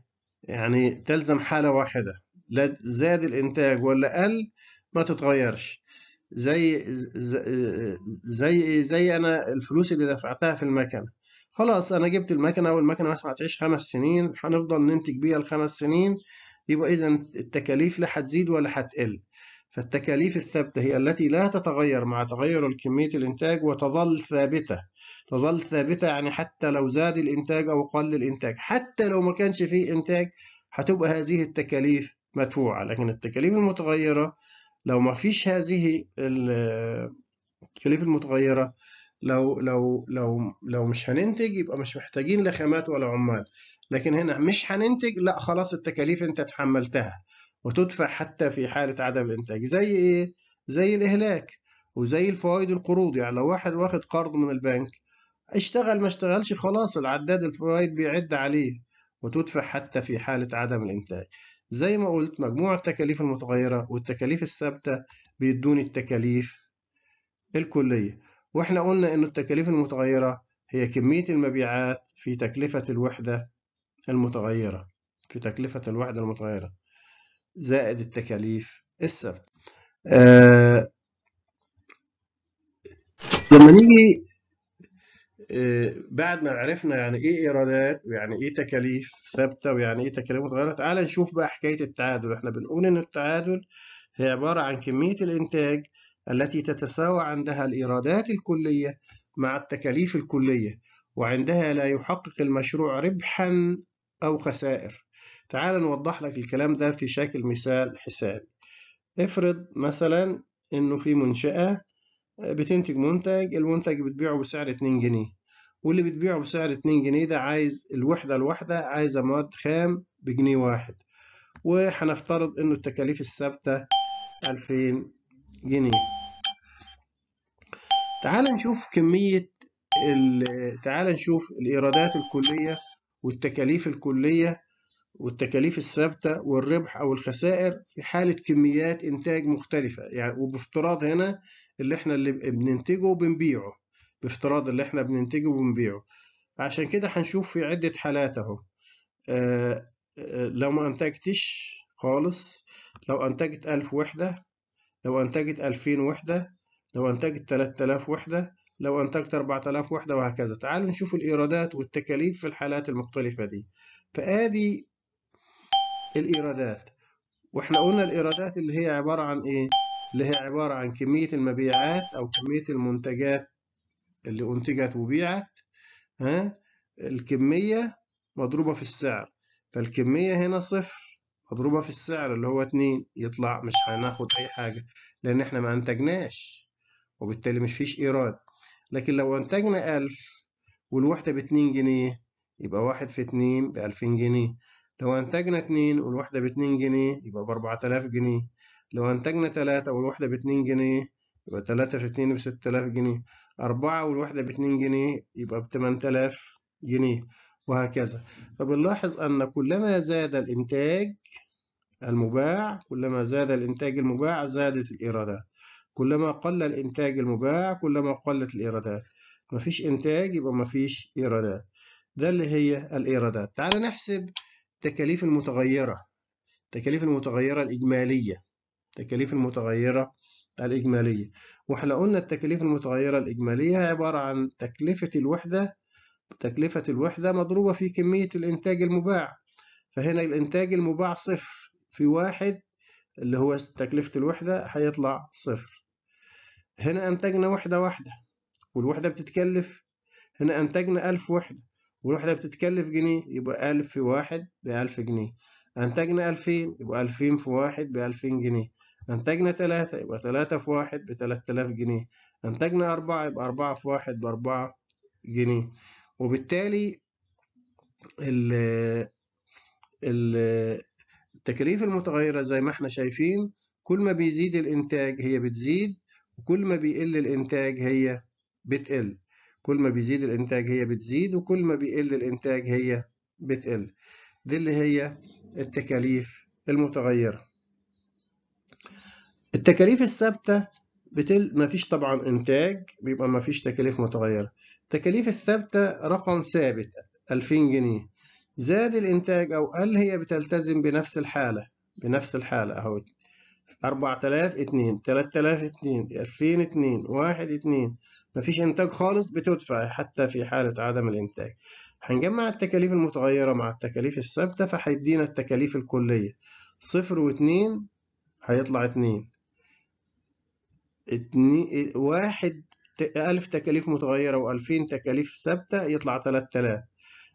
يعني تلزم حالة واحدة لا زاد الإنتاج ولا قل ما تتغيرش زي زي زي أنا الفلوس اللي دفعتها في المكنة خلاص أنا جبت المكنة والمكنة مثلا هتعيش خمس سنين هنفضل ننتج بيها الخمس سنين يبقى إذا التكاليف لا هتزيد ولا هتقل فالتكاليف الثابتة هي التي لا تتغير مع تغير الكمية الإنتاج وتظل ثابتة تظل ثابتة يعني حتى لو زاد الإنتاج أو قل الإنتاج حتى لو ما كانش فيه إنتاج هتبقى هذه التكاليف مدفوعة لكن التكاليف المتغيرة لو ما فيش هذه التكاليف المتغيرة لو لو لو لو مش هننتج يبقى مش محتاجين لخامات ولا عمال لكن هنا مش هننتج لا خلاص التكاليف انت تحملتها وتدفع حتى في حالة عدم إنتاج زي إيه؟ زي الإهلاك وزي الفوائد القروض يعني لو واحد واخد قرض من البنك اشتغل ما اشتغلش خلاص العداد الفوائد بيعد عليه وتدفع حتى في حالة عدم الإنتاج زي ما قلت مجموع التكاليف المتغيرة والتكاليف الثابتة بيدوني التكاليف الكلية واحنا قلنا ان التكاليف المتغيرة هي كمية المبيعات في تكلفة الوحدة المتغيرة في تكلفة الوحدة المتغيرة زائد التكاليف السبت آه لما نيجي آه بعد ما عرفنا يعني ايه ايرادات ويعني ايه تكاليف ثابته ويعني ايه تكاليف متغيره تعال نشوف بقى حكايه التعادل احنا بنقول ان التعادل هي عباره عن كميه الانتاج التي تتساوى عندها الايرادات الكليه مع التكاليف الكليه وعندها لا يحقق المشروع ربحا او خسائر تعال نوضح لك الكلام ده في شكل مثال حساب افرض مثلا انه في منشأة آه، بتنتج منتج المنتج بتبيعه بسعر 2 جنيه واللي بتبيعه بسعر 2 جنيه ده عايز الوحدة الواحدة عايزة مواد خام بجنيه واحد وهنفترض انه التكاليف الثابتة 2000 جنيه تعال نشوف كمية تعال نشوف الإيرادات الكلية والتكاليف الكلية والتكاليف الثابتة والربح أو الخسائر في حالة كميات إنتاج مختلفة يعني وبافتراض هنا اللي إحنا اللي بننتجه وبنبيعه بافتراض اللي إحنا بننتجه وبنبيعه عشان كده هنشوف في عدة حالات أهو آه, آه، لو ما أنتجتش خالص لو أنتجت ألف وحدة لو أنتجت ألفين وحدة لو أنتجت تلات آلاف وحدة لو أنتجت أربعة آلاف وحدة وهكذا تعالوا نشوف الإيرادات والتكاليف في الحالات المختلفة دي فآدي الإيرادات وإحنا قلنا الإيرادات اللي هي عبارة عن إيه؟ اللي هي عبارة عن كمية المبيعات أو كمية المنتجات اللي أنتجت وبيعت ها الكمية مضروبة في السعر فالكمية هنا صفر مضروبة في السعر اللي هو اتنين يطلع مش هناخد أي حاجة لأن إحنا ما أنتجناش وبالتالي مش فيش إيراد لكن لو أنتجنا ألف والوحدة باتنين جنيه يبقى واحد في اتنين بألفين جنيه لو أنتجنا اتنين والوحدة باتنين جنيه يبقى بأربعة آلاف جنيه لو أنتجنا تلاتة والوحدة باتنين جنيه يبقى تلاتة في اتنين بستة آلاف جنيه أربعة والوحدة باتنين جنيه يبقى بتمن آلاف جنيه وهكذا فبنلاحظ أن كلما زاد الإنتاج المباع كلما زاد الإنتاج المباع زادت الإيرادات كلما قل الإنتاج المباع كلما قلت الإيرادات مفيش إنتاج يبقى مفيش إيرادات ده اللي هي الإيرادات تعال نحسب التكاليف المتغيرة التكاليف المتغيرة الإجمالية التكاليف المتغيرة الإجمالية وإحنا قلنا التكاليف المتغيرة الإجمالية عبارة عن تكلفة الوحدة تكلفة الوحدة مضروبة في كمية الإنتاج المباع فهنا الإنتاج المباع صفر في واحد اللي هو تكلفة الوحدة هيطلع صفر هنا أنتجنا وحدة واحدة والوحدة بتتكلف هنا أنتجنا ألف وحدة والوحدة بتتكلف جنيه يبقى ألف في واحد بألف جنيه أنتجنا ألفين يبقى ألفين في واحد بألفين جنيه أنتجنا تلاتة يبقى تلاتة في واحد بتلات تلاف جنيه أنتجنا أربعة يبقى أربعة في واحد بأربعة جنيه وبالتالي ال ال التكاليف المتغيرة زي ما احنا شايفين كل ما بيزيد الإنتاج هي بتزيد وكل ما بيقل الإنتاج هي بتقل كل ما بيزيد الإنتاج هي بتزيد وكل ما بيقل الإنتاج هي بتقل دي اللي هي التكاليف المتغيرة التكاليف الثابتة بتل... ما فيش طبعا إنتاج بيبقى ما فيش تكاليف متغيرة التكاليف الثابتة رقم ثابت 2000 جنيه زاد الإنتاج أو قل هي بتلتزم بنفس الحالة بنفس الحالة أهو 4000 2 3000 2 2000 2 1 2 مفيش إنتاج خالص بتدفع حتى في حالة عدم الإنتاج هنجمع التكاليف المتغيرة مع التكاليف الثابتة فهيدينا التكاليف الكلية صفر واتنين هيطلع اتنين اتنين واحد ألف تكاليف متغيرة وألفين تكاليف ثابتة يطلع تلات تلاف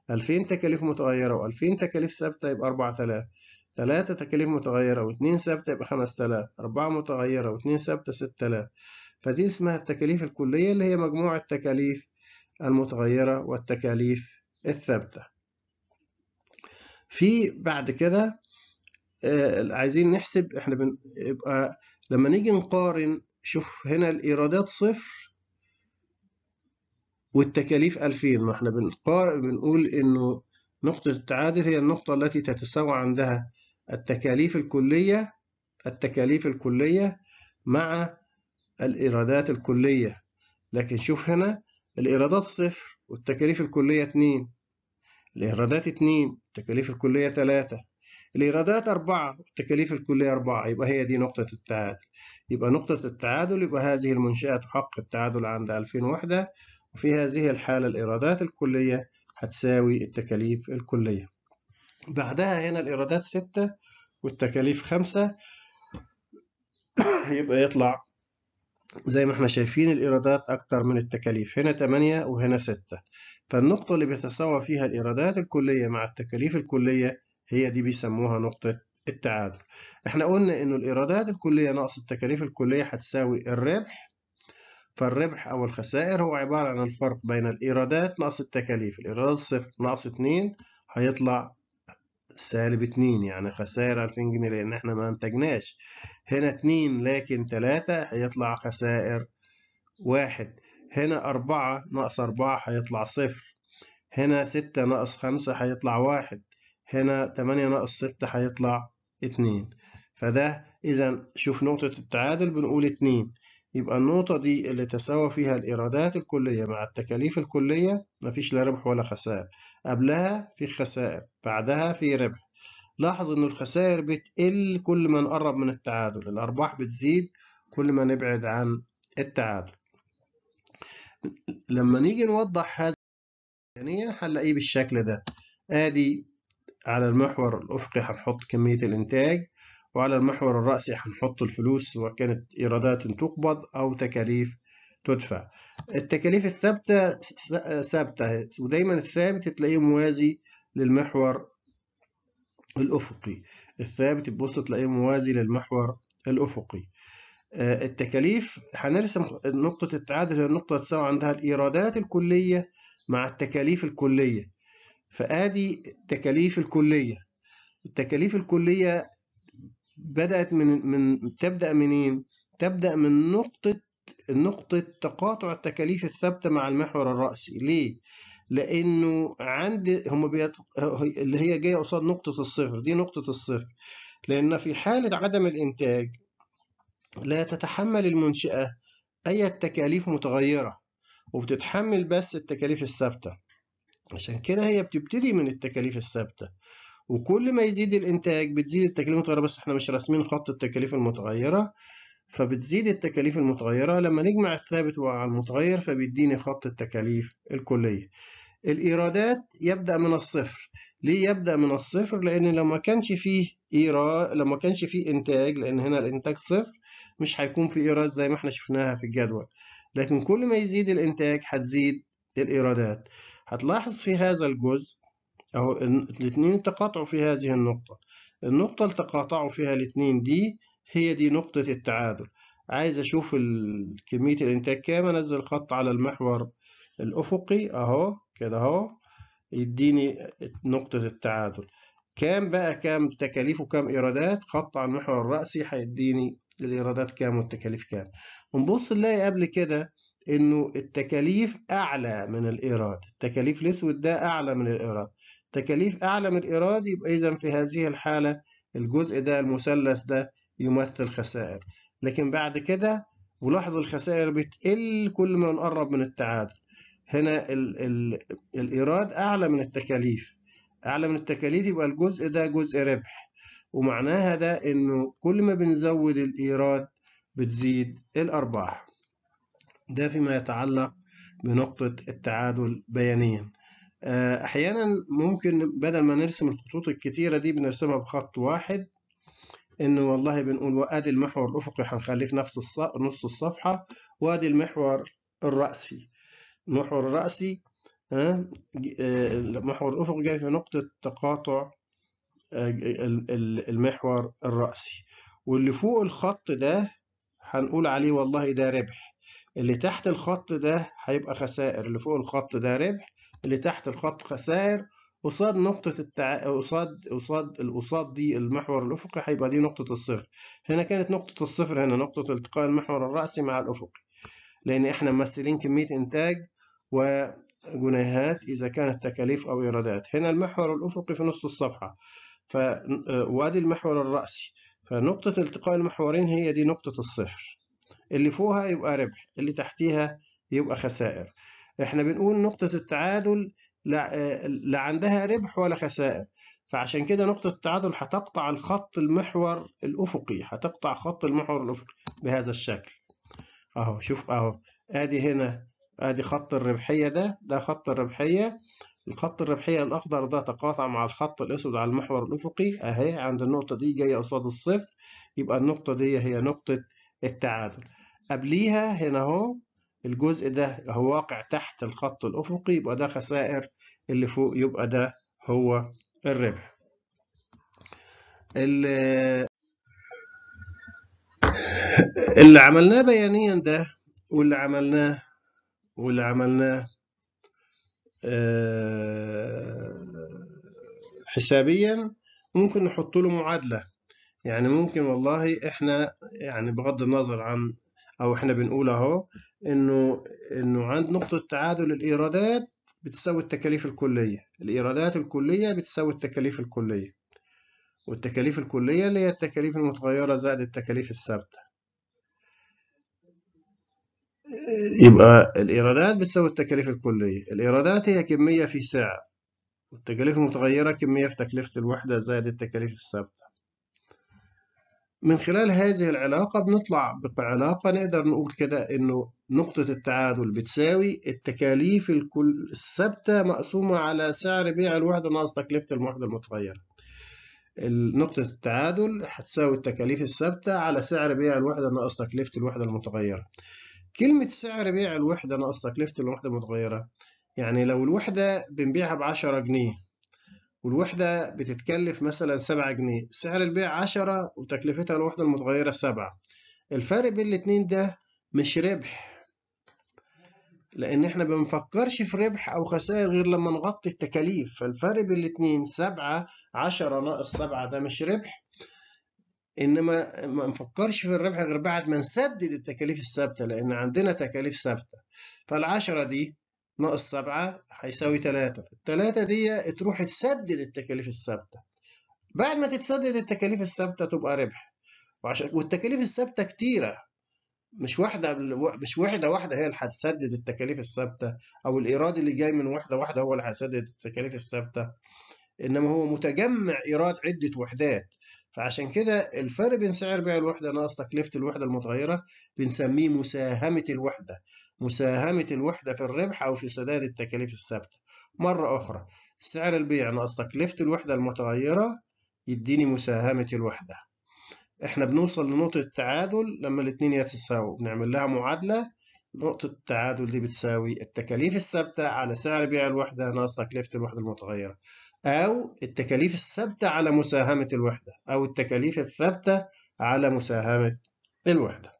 ألفين تكاليف متغيرة وألفين تكاليف ثابتة يبقى أربعة تلاف تلاتة تكاليف متغيرة واتنين ثابتة يبقى خمس تلاف أربعة متغيرة واتنين ثابتة ست تلاف فدي اسمها التكاليف الكلية اللي هي مجموع التكاليف المتغيرة والتكاليف الثابتة في بعد كده آه، عايزين نحسب احنا بنبقى لما نيجي نقارن شوف هنا الإيرادات صفر والتكاليف 2000 ما احنا بنقارن بنقول إنه نقطة التعادل هي النقطة التي تتساوى عندها التكاليف الكلية التكاليف الكلية مع الإيرادات الكلية لكن شوف هنا الإيرادات صفر والتكاليف الكلية اتنين الإيرادات اتنين التكاليف الكلية تلاتة الإيرادات أربعة والتكاليف الكلية أربعة يبقى هي دي نقطة التعادل يبقى نقطة التعادل يبقى هذه المنشأة تحقق التعادل عند ألفين وحدة وفي هذه الحالة الإيرادات الكلية هتساوي التكاليف الكلية بعدها هنا الإيرادات ستة والتكاليف خمسة يبقى يطلع زي ما احنا شايفين الإيرادات أكتر من التكاليف هنا 8 وهنا 6 فالنقطة اللي بيتساوى فيها الإيرادات الكلية مع التكاليف الكلية هي دي بيسموها نقطة التعادل احنا قلنا ان الإيرادات الكلية ناقص التكاليف الكلية هتساوي الربح فالربح أو الخسائر هو عبارة عن الفرق بين الإيرادات ناقص التكاليف الإيرادات صفر ناقص 2 هيطلع سالب اتنين يعني خسائر ألفين جنيه لأن احنا ما أنتجناش هنا اتنين لكن تلاتة هيطلع خسائر واحد هنا أربعة ناقص أربعة هيطلع صفر هنا ستة ناقص خمسة هيطلع واحد هنا تمانية ناقص ستة هيطلع اتنين فده إذا شوف نقطة التعادل بنقول اتنين يبقى النقطة دي اللي تساوى فيها الإيرادات الكلية مع التكاليف الكلية مفيش لا ربح ولا خسائر قبلها في خسائر بعدها في ربح لاحظ ان الخسائر بتقل كل ما نقرب من التعادل الارباح بتزيد كل ما نبعد عن التعادل لما نيجي نوضح هذا ثانيا هنلاقيه بالشكل ده ادي على المحور الافقي هنحط كميه الانتاج وعلى المحور الرأسي هنحط الفلوس سواء كانت إيرادات تقبض أو تكاليف تدفع التكاليف الثابتة ثابتة ودايما الثابت تلاقيه موازي للمحور الأفقي الثابت تبص تلاقيه موازي للمحور الأفقي آه، التكاليف هنرسم نقطة التعادل هي النقطة تساوي عندها الإيرادات الكلية مع التكاليف الكلية فآدي التكاليف الكلية التكاليف الكلية بدأت من من تبدأ منين؟ تبدأ من نقطة نقطة تقاطع التكاليف الثابتة مع المحور الرأسي، ليه؟ لأنه عند هم بيت... اللي هي جاية قصاد نقطة الصفر دي نقطة الصفر لأن في حالة عدم الإنتاج لا تتحمل المنشأة أي تكاليف متغيرة وبتتحمل بس التكاليف الثابتة عشان كده هي بتبتدي من التكاليف الثابتة وكل ما يزيد الإنتاج بتزيد التكاليف المتغيرة بس احنا مش راسمين خط التكاليف المتغيرة فبتزيد التكاليف المتغيرة لما نجمع الثابت مع المتغير فبيديني خط التكاليف الكلية الإيرادات يبدأ من الصفر ليه يبدأ من الصفر لأن لو ما كانش فيه إيراد لو ما كانش فيه إنتاج لأن هنا الإنتاج صفر مش هيكون في إيراد زي ما احنا شفناها في الجدول لكن كل ما يزيد الإنتاج هتزيد الإيرادات هتلاحظ في هذا الجزء أو الاتنين تقاطعوا في هذه النقطة النقطة اللي تقاطعوا فيها الاتنين دي هي دي نقطة التعادل عايز أشوف كمية الإنتاج كام أنزل خط على المحور الأفقي أهو كده أهو يديني نقطة التعادل كام بقى كام تكاليف وكام إيرادات خط على المحور الرأسي هيديني الإيرادات كام والتكاليف كام ونبص نلاقي قبل كده إنه التكاليف أعلى من الإيراد التكاليف الأسود ده أعلى من الإيراد تكاليف أعلى من الإيراد يبقى إذا في هذه الحالة الجزء ده المثلث ده يمثل خسائر لكن بعد كده ولاحظوا الخسائر بتقل كل ما نقرب من التعادل هنا الإيراد أعلى من التكاليف أعلى من التكاليف يبقى الجزء ده جزء ربح ومعناها ده إنه كل ما بنزود الإيراد بتزيد الأرباح ده فيما يتعلق بنقطة التعادل بيانيا آه، أحيانا ممكن بدل ما نرسم الخطوط الكتيرة دي بنرسمها بخط واحد انه والله بنقول وادي المحور الافقي هنخليه نفس نص الصفحه وادي المحور الراسي المحور الراسي ها آه، آه، المحور الافقي جاي في نقطه تقاطع آه، المحور الراسي واللي فوق الخط ده هنقول عليه والله ده ربح اللي تحت الخط ده هيبقى خسائر اللي فوق الخط ده ربح اللي تحت الخط خسائر قصاد نقطة التع... قصاد قصاد القصاد دي المحور الأفقي هيبقى دي نقطة الصفر هنا كانت نقطة الصفر هنا نقطة التقاء المحور الرأسي مع الأفقي لأن إحنا ممثلين كمية إنتاج وجنيهات إذا كانت تكاليف أو إيرادات هنا المحور الأفقي في نص الصفحة ف... وادي المحور الرأسي فنقطة التقاء المحورين هي دي نقطة الصفر اللي فوقها يبقى ربح اللي تحتيها يبقى خسائر احنا بنقول نقطة التعادل لا عندها ربح ولا خسائر فعشان كده نقطة التعادل هتقطع الخط المحور الأفقي هتقطع خط المحور الأفقي بهذا الشكل أهو شوف أهو آدي هنا آدي خط الربحية ده ده خط الربحية الخط الربحية الأخضر ده تقاطع مع الخط الأسود على المحور الأفقي أهي عند النقطة دي جاية قصاد الصفر يبقى النقطة دي هي نقطة التعادل قبليها هنا أهو الجزء ده هو واقع تحت الخط الأفقي يبقى ده خسائر اللي فوق يبقى ده هو الربح اللي, اللي عملناه بيانيا ده واللي عملناه واللي عملناه آه، حسابيا ممكن نحط له معادلة يعني ممكن والله احنا يعني بغض النظر عن او احنا بنقول اهو انه انه عند نقطة تعادل الايرادات بتساوي التكاليف الكلية الإيرادات الكلية بتساوي التكاليف الكلية والتكاليف الكلية اللي هي التكاليف المتغيرة زائد التكاليف الثابتة يبقى الإيرادات بتساوي التكاليف الكلية الإيرادات هي كمية في ساعة والتكاليف المتغيرة كمية في تكلفة الوحدة زائد التكاليف الثابتة من خلال هذه العلاقة بنطلع بعلاقة نقدر نقول كده إنه نقطة التعادل بتساوي التكاليف الكل الثابتة مقسومة على سعر بيع الوحدة ناقص تكلفة الوحدة المتغيرة. نقطة التعادل هتساوي التكاليف الثابتة على سعر بيع الوحدة ناقص تكلفة الوحدة المتغيرة. كلمة سعر بيع الوحدة ناقص تكلفة الوحدة المتغيرة يعني لو الوحدة بنبيعها بعشرة جنيه والوحدة بتتكلف مثلا سبعة جنيه سعر البيع عشرة وتكلفتها الوحدة المتغيرة سبعة الفرق بين الاتنين ده مش ربح لأن احنا بنفكرش في ربح أو خسائر غير لما نغطي التكاليف فالفرق بين الاتنين سبعة عشرة ناقص سبعة ده مش ربح انما ما نفكرش في الربح غير بعد ما نسدد التكاليف الثابته لان عندنا تكاليف ثابته فالعشرة دي ناقص 7 هيساوي 3 التلاتة دي تروح تسدد التكاليف الثابتة بعد ما تتسدد التكاليف الثابتة تبقى ربح وعشان والتكاليف الثابتة كتيرة مش واحدة مش وحدة واحدة هي اللي هتسدد التكاليف الثابتة أو الإيراد اللي جاي من واحدة واحدة هو اللي هيسدد التكاليف الثابتة إنما هو متجمع إيراد عدة وحدات فعشان كده الفرق بين سعر بيع الوحدة ناقص تكلفة الوحدة المتغيرة بنسميه مساهمة الوحدة مساهمة الوحدة في الربح أو في سداد التكاليف الثابتة مرة أخرى سعر البيع ناقص تكلفة الوحدة المتغيرة يديني مساهمة الوحدة احنا بنوصل لنقطة التعادل لما الاتنين يتساووا بنعمل لها معادلة نقطة التعادل دي بتساوي التكاليف الثابتة على سعر بيع الوحدة ناقص تكلفة الوحدة المتغيرة أو التكاليف الثابتة على مساهمة الوحدة أو التكاليف الثابتة على مساهمة الوحدة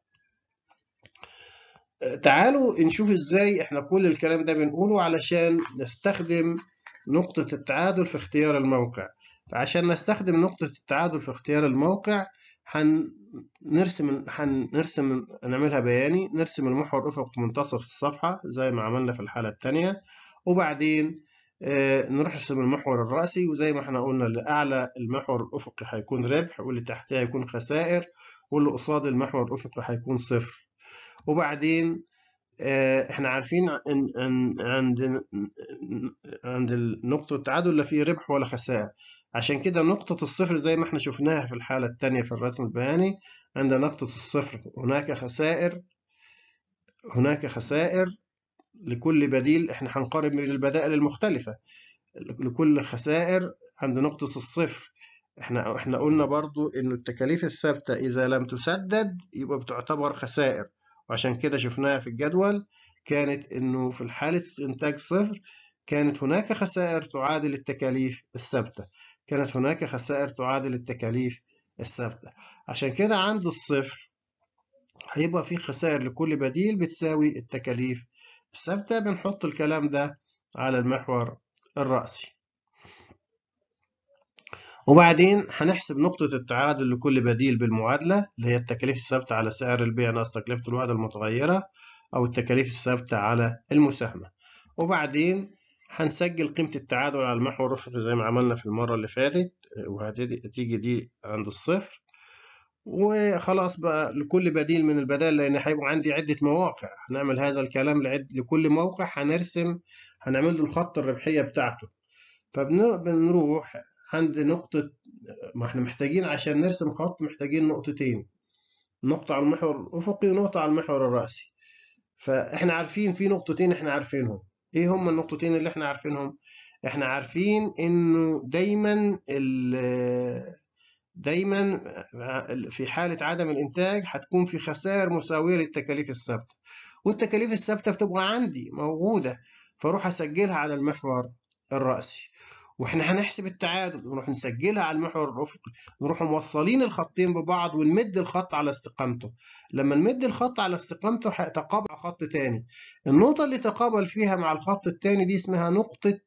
تعالوا نشوف ازاي احنا كل الكلام ده بنقوله علشان نستخدم نقطة التعادل في اختيار الموقع فعشان نستخدم نقطة التعادل في اختيار الموقع هنرسم هنرسم نعملها بياني نرسم المحور افق منتصف الصفحة زي ما عملنا في الحالة التانية وبعدين نروح آه، نرسم المحور الرأسي وزي ما احنا قلنا اللي أعلى المحور الأفقي هيكون ربح واللي تحتها هيكون خسائر واللي قصاد المحور الأفقي هيكون صفر وبعدين آه، احنا عارفين عند عند نقطة التعادل لا فيه ربح ولا خسائر عشان كده نقطة الصفر زي ما احنا شفناها في الحالة الثانية في الرسم البياني عند نقطة الصفر هناك خسائر هناك خسائر لكل بديل احنا هنقارن بين البدائل المختلفة لكل خسائر عند نقطة الصفر احنا احنا قلنا برضو ان التكاليف الثابتة اذا لم تسدد يبقى بتعتبر خسائر وعشان كده شفناها في الجدول كانت انه في حالة انتاج صفر كانت هناك خسائر تعادل التكاليف الثابتة كانت هناك خسائر تعادل التكاليف الثابتة عشان كده عند الصفر هيبقى في خسائر لكل بديل بتساوي التكاليف الثابتة بنحط الكلام ده على المحور الرأسي وبعدين هنحسب نقطة التعادل لكل بديل بالمعادلة اللي هي التكاليف الثابتة على سعر البيع ناقص تكلفة الوحدة المتغيرة أو التكاليف الثابتة على المساهمة وبعدين هنسجل قيمة التعادل على المحور الرفعي زي ما عملنا في المرة اللي فاتت وهتيجي دي عند الصفر وخلاص بقى لكل بديل من البدائل لأن هيبقوا عندي عدة مواقع هنعمل هذا الكلام لعد لكل موقع هنرسم هنعمل له الخط الربحية بتاعته فبنروح عند نقطة ما احنا محتاجين عشان نرسم خط محتاجين نقطتين نقطة على المحور الأفقي ونقطة على المحور الرأسي فاحنا عارفين في نقطتين احنا عارفينهم ايه هم النقطتين اللي احنا عارفينهم احنا عارفين انه دايما دايما في حالة عدم الإنتاج هتكون في خسائر مساوية للتكاليف الثابتة والتكاليف الثابتة بتبقى عندي موجودة فاروح أسجلها على المحور الرأسي واحنا هنحسب التعادل ونروح نسجلها على المحور الافقي نروح موصلين الخطين ببعض ونمد الخط على استقامته لما نمد الخط على استقامته هيتقابل خط تاني النقطه اللي تقابل فيها مع الخط التاني دي اسمها نقطه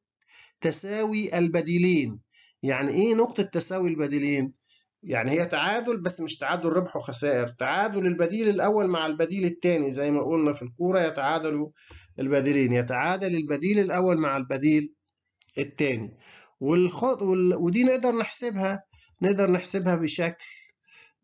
تساوي البديلين يعني ايه نقطه تساوي البديلين يعني هي تعادل بس مش تعادل ربح وخسائر تعادل البديل الأول مع البديل الثاني زي ما قلنا في الكورة يتعادل البديلين يتعادل البديل الأول مع البديل التاني والخط... وال... ودي نقدر نحسبها نقدر نحسبها بشكل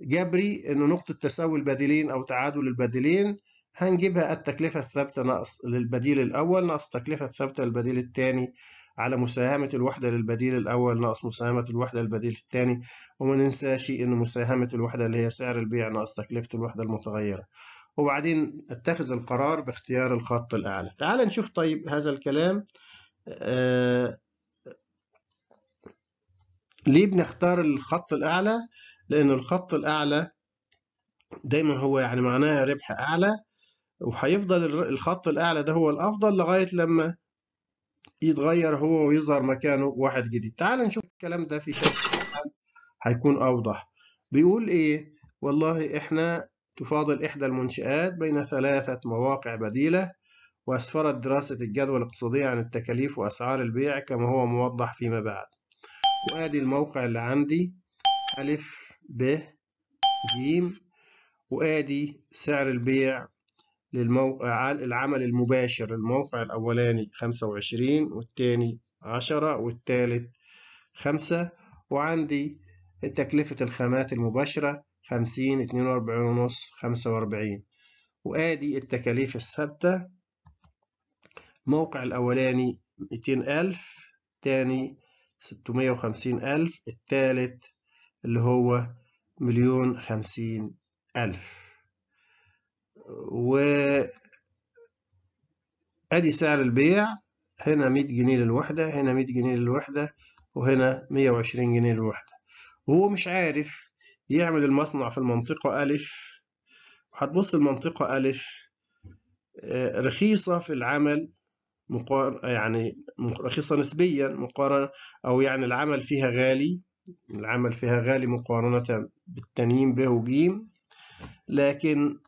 جبري ان نقطة تساوي البديلين او تعادل البديلين هنجيبها التكلفة الثابتة ناقص للبديل الأول ناقص التكلفة الثابتة للبديل الثاني على مساهمة الوحدة للبديل الأول ناقص مساهمة الوحدة للبديل الثاني وما ننساش إن مساهمة الوحدة اللي هي سعر البيع ناقص تكلفة الوحدة المتغيرة وبعدين أتخذ القرار باختيار الخط الأعلى تعال نشوف طيب هذا الكلام آه ليه بنختار الخط الأعلى؟ لأن الخط الأعلى دايما هو يعني معناه ربح أعلى وهيفضل الخط الأعلى ده هو الأفضل لغاية لما يتغير هو ويظهر مكانه واحد جديد تعال نشوف الكلام ده في شكل أسهل هيكون أوضح بيقول إيه؟ والله إحنا تفاضل إحدى المنشآت بين ثلاثة مواقع بديلة وأسفرت دراسة الجدوى الاقتصادية عن التكاليف وأسعار البيع كما هو موضح فيما بعد وادي الموقع اللي عندي أ ب ج وادي سعر البيع للموقع العمل المباشر الموقع الأولاني خمسة وعشرين والتاني عشرة والتالت خمسة وعندي تكلفة الخامات المباشرة خمسين اتنين وأربعين ونص خمسة وأربعين وآدي التكاليف الثابتة الموقع الأولاني ميتين ألف تاني ستمية وخمسين ألف الثالث اللي هو مليون خمسين ألف وأدي سعر البيع هنا مية جنيه للوحدة هنا مية جنيه للوحدة وهنا مية وعشرين جنيه للوحدة وهو مش عارف يعمل المصنع في المنطقة ألف هتبص المنطقة ألف آه، رخيصة في العمل مقارنة يعني رخيصة نسبيا مقارنة أو يعني العمل فيها غالي العمل فيها غالي مقارنة بالتانيين ب وج لكن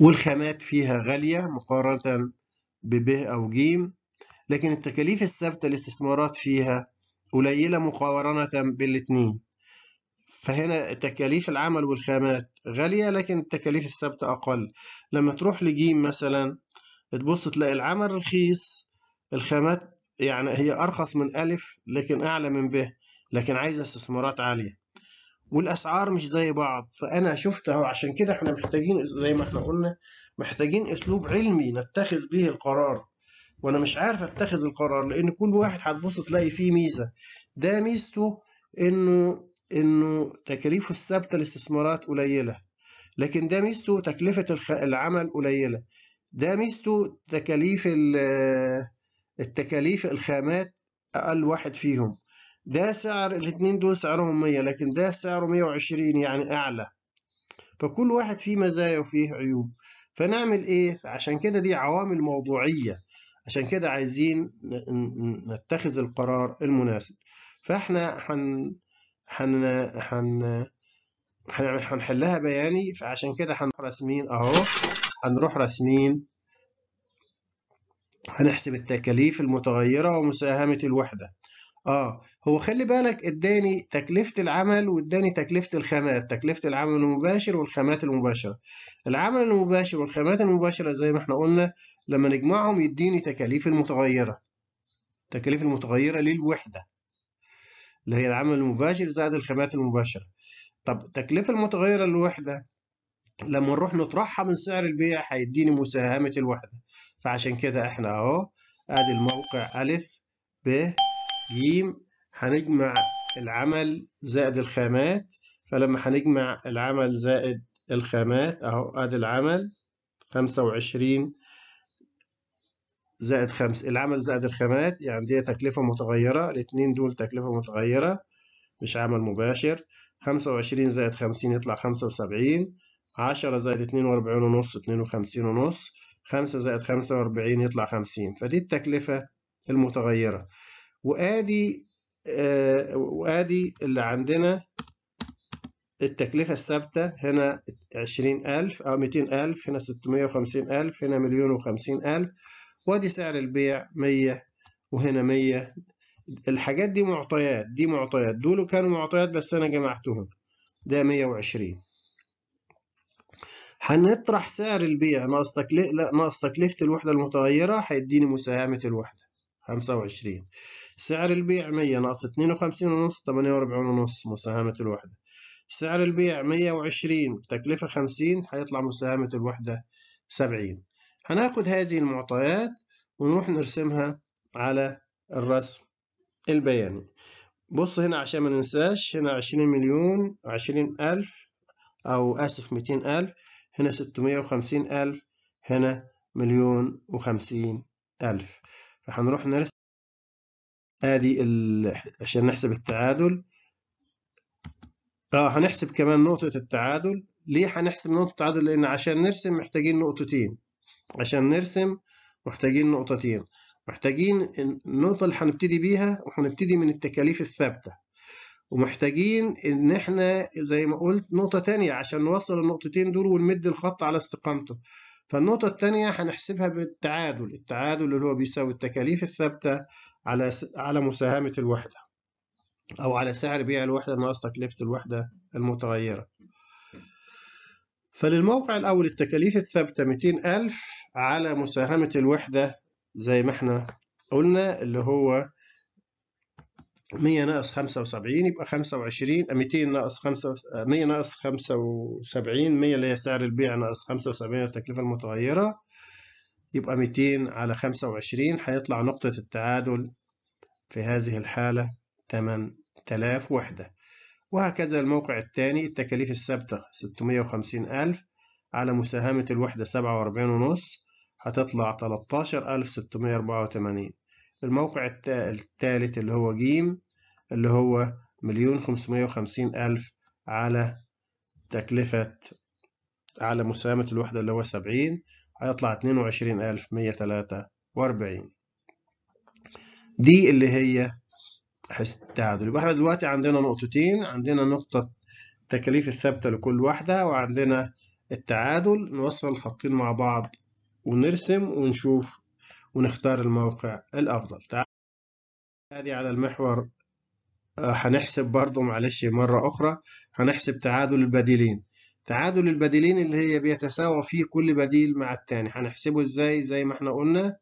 والخامات فيها غالية مقارنة ب أو ج لكن التكاليف الثابتة الاستثمارات فيها قليلة مقارنة بالاتنين فهنا تكاليف العمل والخامات غالية لكن التكاليف الثابتة أقل لما تروح لجيم مثلا تبص تلاقي العمل رخيص الخامات يعني هي أرخص من ألف لكن أعلى من ب لكن عايزة استثمارات عالية والأسعار مش زي بعض فأنا شفت أهو عشان كده احنا محتاجين زي ما احنا قلنا محتاجين أسلوب علمي نتخذ به القرار وأنا مش عارف أتخذ القرار لأن كل واحد هتبص تلاقي فيه ميزة ده ميزته إنه إنه تكاليفه الثابتة للاستثمارات قليلة لكن ده ميزته تكلفة العمل قليلة ده ميزته تكاليف آه، التكاليف الخامات اقل واحد فيهم ده سعر الاثنين دول سعرهم 100 لكن ده سعره 120 يعني اعلى فكل واحد فيه مزايا وفيه عيوب فنعمل ايه عشان كده دي عوامل موضوعيه عشان كده عايزين نتخذ القرار المناسب فاحنا هن هن هن هنحلها بياني فعشان كده هنروح راسمين اهو هنروح راسمين هنحسب التكاليف المتغيرة ومساهمة الوحدة اه هو خلي بالك اداني تكلفة العمل واداني تكلفة الخامات تكلفة العمل المباشر والخامات المباشرة العمل المباشر والخامات المباشرة زي ما احنا قلنا لما نجمعهم يديني تكاليف المتغيرة تكاليف المتغيرة للوحدة اللي هي العمل المباشر زائد الخامات المباشرة طب تكلفة المتغيرة الوحدة لما نروح نطرحها من سعر البيع هيديني مساهمة الوحدة فعشان كده احنا اهو ادي الموقع الف ب ج هنجمع العمل زائد الخامات فلما هنجمع العمل زائد الخامات اهو ادي العمل 25 زائد 5 العمل زائد الخامات يعني دي تكلفة متغيرة الاتنين دول تكلفة متغيرة مش عمل مباشر خمسة وعشرين زائد خمسين يطلع خمسة وسبعين عشرة زائد اتنين وأربعين ونص اتنين وخمسين ونص خمسة زائد خمسة وأربعين يطلع خمسين فدي التكلفة المتغيرة وآدي آه وآدي اللي عندنا التكلفة الثابتة هنا عشرين ألف أو ميتين ألف هنا ستمية وخمسين ألف هنا مليون وخمسين ألف وادي سعر البيع مية وهنا مية الحاجات دي معطيات دي معطيات دول كانوا معطيات بس أنا جمعتهم ده 120 هنطرح سعر البيع ناقص تكلفة لا ناقص تكلفة الوحدة المتغيرة هيديني مساهمة الوحدة 25 سعر البيع 100 ناقص 52 ونص 48 ونص مساهمة الوحدة سعر البيع 120 تكلفة 50 هيطلع مساهمة الوحدة 70 هناخد هذه المعطيات ونروح نرسمها على الرسم البياني بص هنا عشان ما ننساش هنا عشرين مليون عشرين ألف أو آسف ميتين ألف هنا ستمية وخمسين ألف هنا مليون وخمسين ألف فهنروح نرسم ادي ال... عشان نحسب التعادل اه هنحسب كمان نقطة التعادل ليه هنحسب نقطة التعادل لأن عشان نرسم محتاجين نقطتين عشان نرسم محتاجين نقطتين محتاجين النقطة اللي هنبتدي بيها وهنبتدي من التكاليف الثابتة ومحتاجين إن إحنا زي ما قلت نقطة تانية عشان نوصل النقطتين دول ونمد الخط على استقامته فالنقطة التانية هنحسبها بالتعادل التعادل اللي هو بيساوي التكاليف الثابتة على على مساهمة الوحدة أو على سعر بيع الوحدة ناقص تكلفة الوحدة المتغيرة فللموقع الأول التكاليف الثابتة 200000 على مساهمة الوحدة زي ما احنا قلنا اللي هو 100 ناقص 75 يبقى 25 200 آه، ناقص 5 100 آه، ناقص 75 100 اللي هي سعر البيع ناقص 75 التكلفة المتغيرة يبقى 200 على 25 هيطلع نقطة التعادل في هذه الحالة 8000 وحدة وهكذا الموقع الثاني التكاليف الثابتة 650000 على مساهمة الوحدة 47 ونص هتطلع 13684 الموقع الثالث اللي هو جيم اللي هو مليون خمسمية وخمسين ألف على تكلفة على مساهمة الوحدة اللي هو سبعين هيطلع اتنين وعشرين ألف مية تلاتة وأربعين دي اللي هي حس التعادل يبقى احنا دلوقتي عندنا نقطتين عندنا نقطة التكاليف الثابتة لكل واحدة وعندنا التعادل نوصل الخطين مع بعض ونرسم ونشوف ونختار الموقع الأفضل تعال هذه على المحور هنحسب آه، برضه معلش مرة أخرى هنحسب تعادل البديلين تعادل البديلين اللي هي بيتساوى فيه كل بديل مع التاني هنحسبه ازاي زي ما احنا قلنا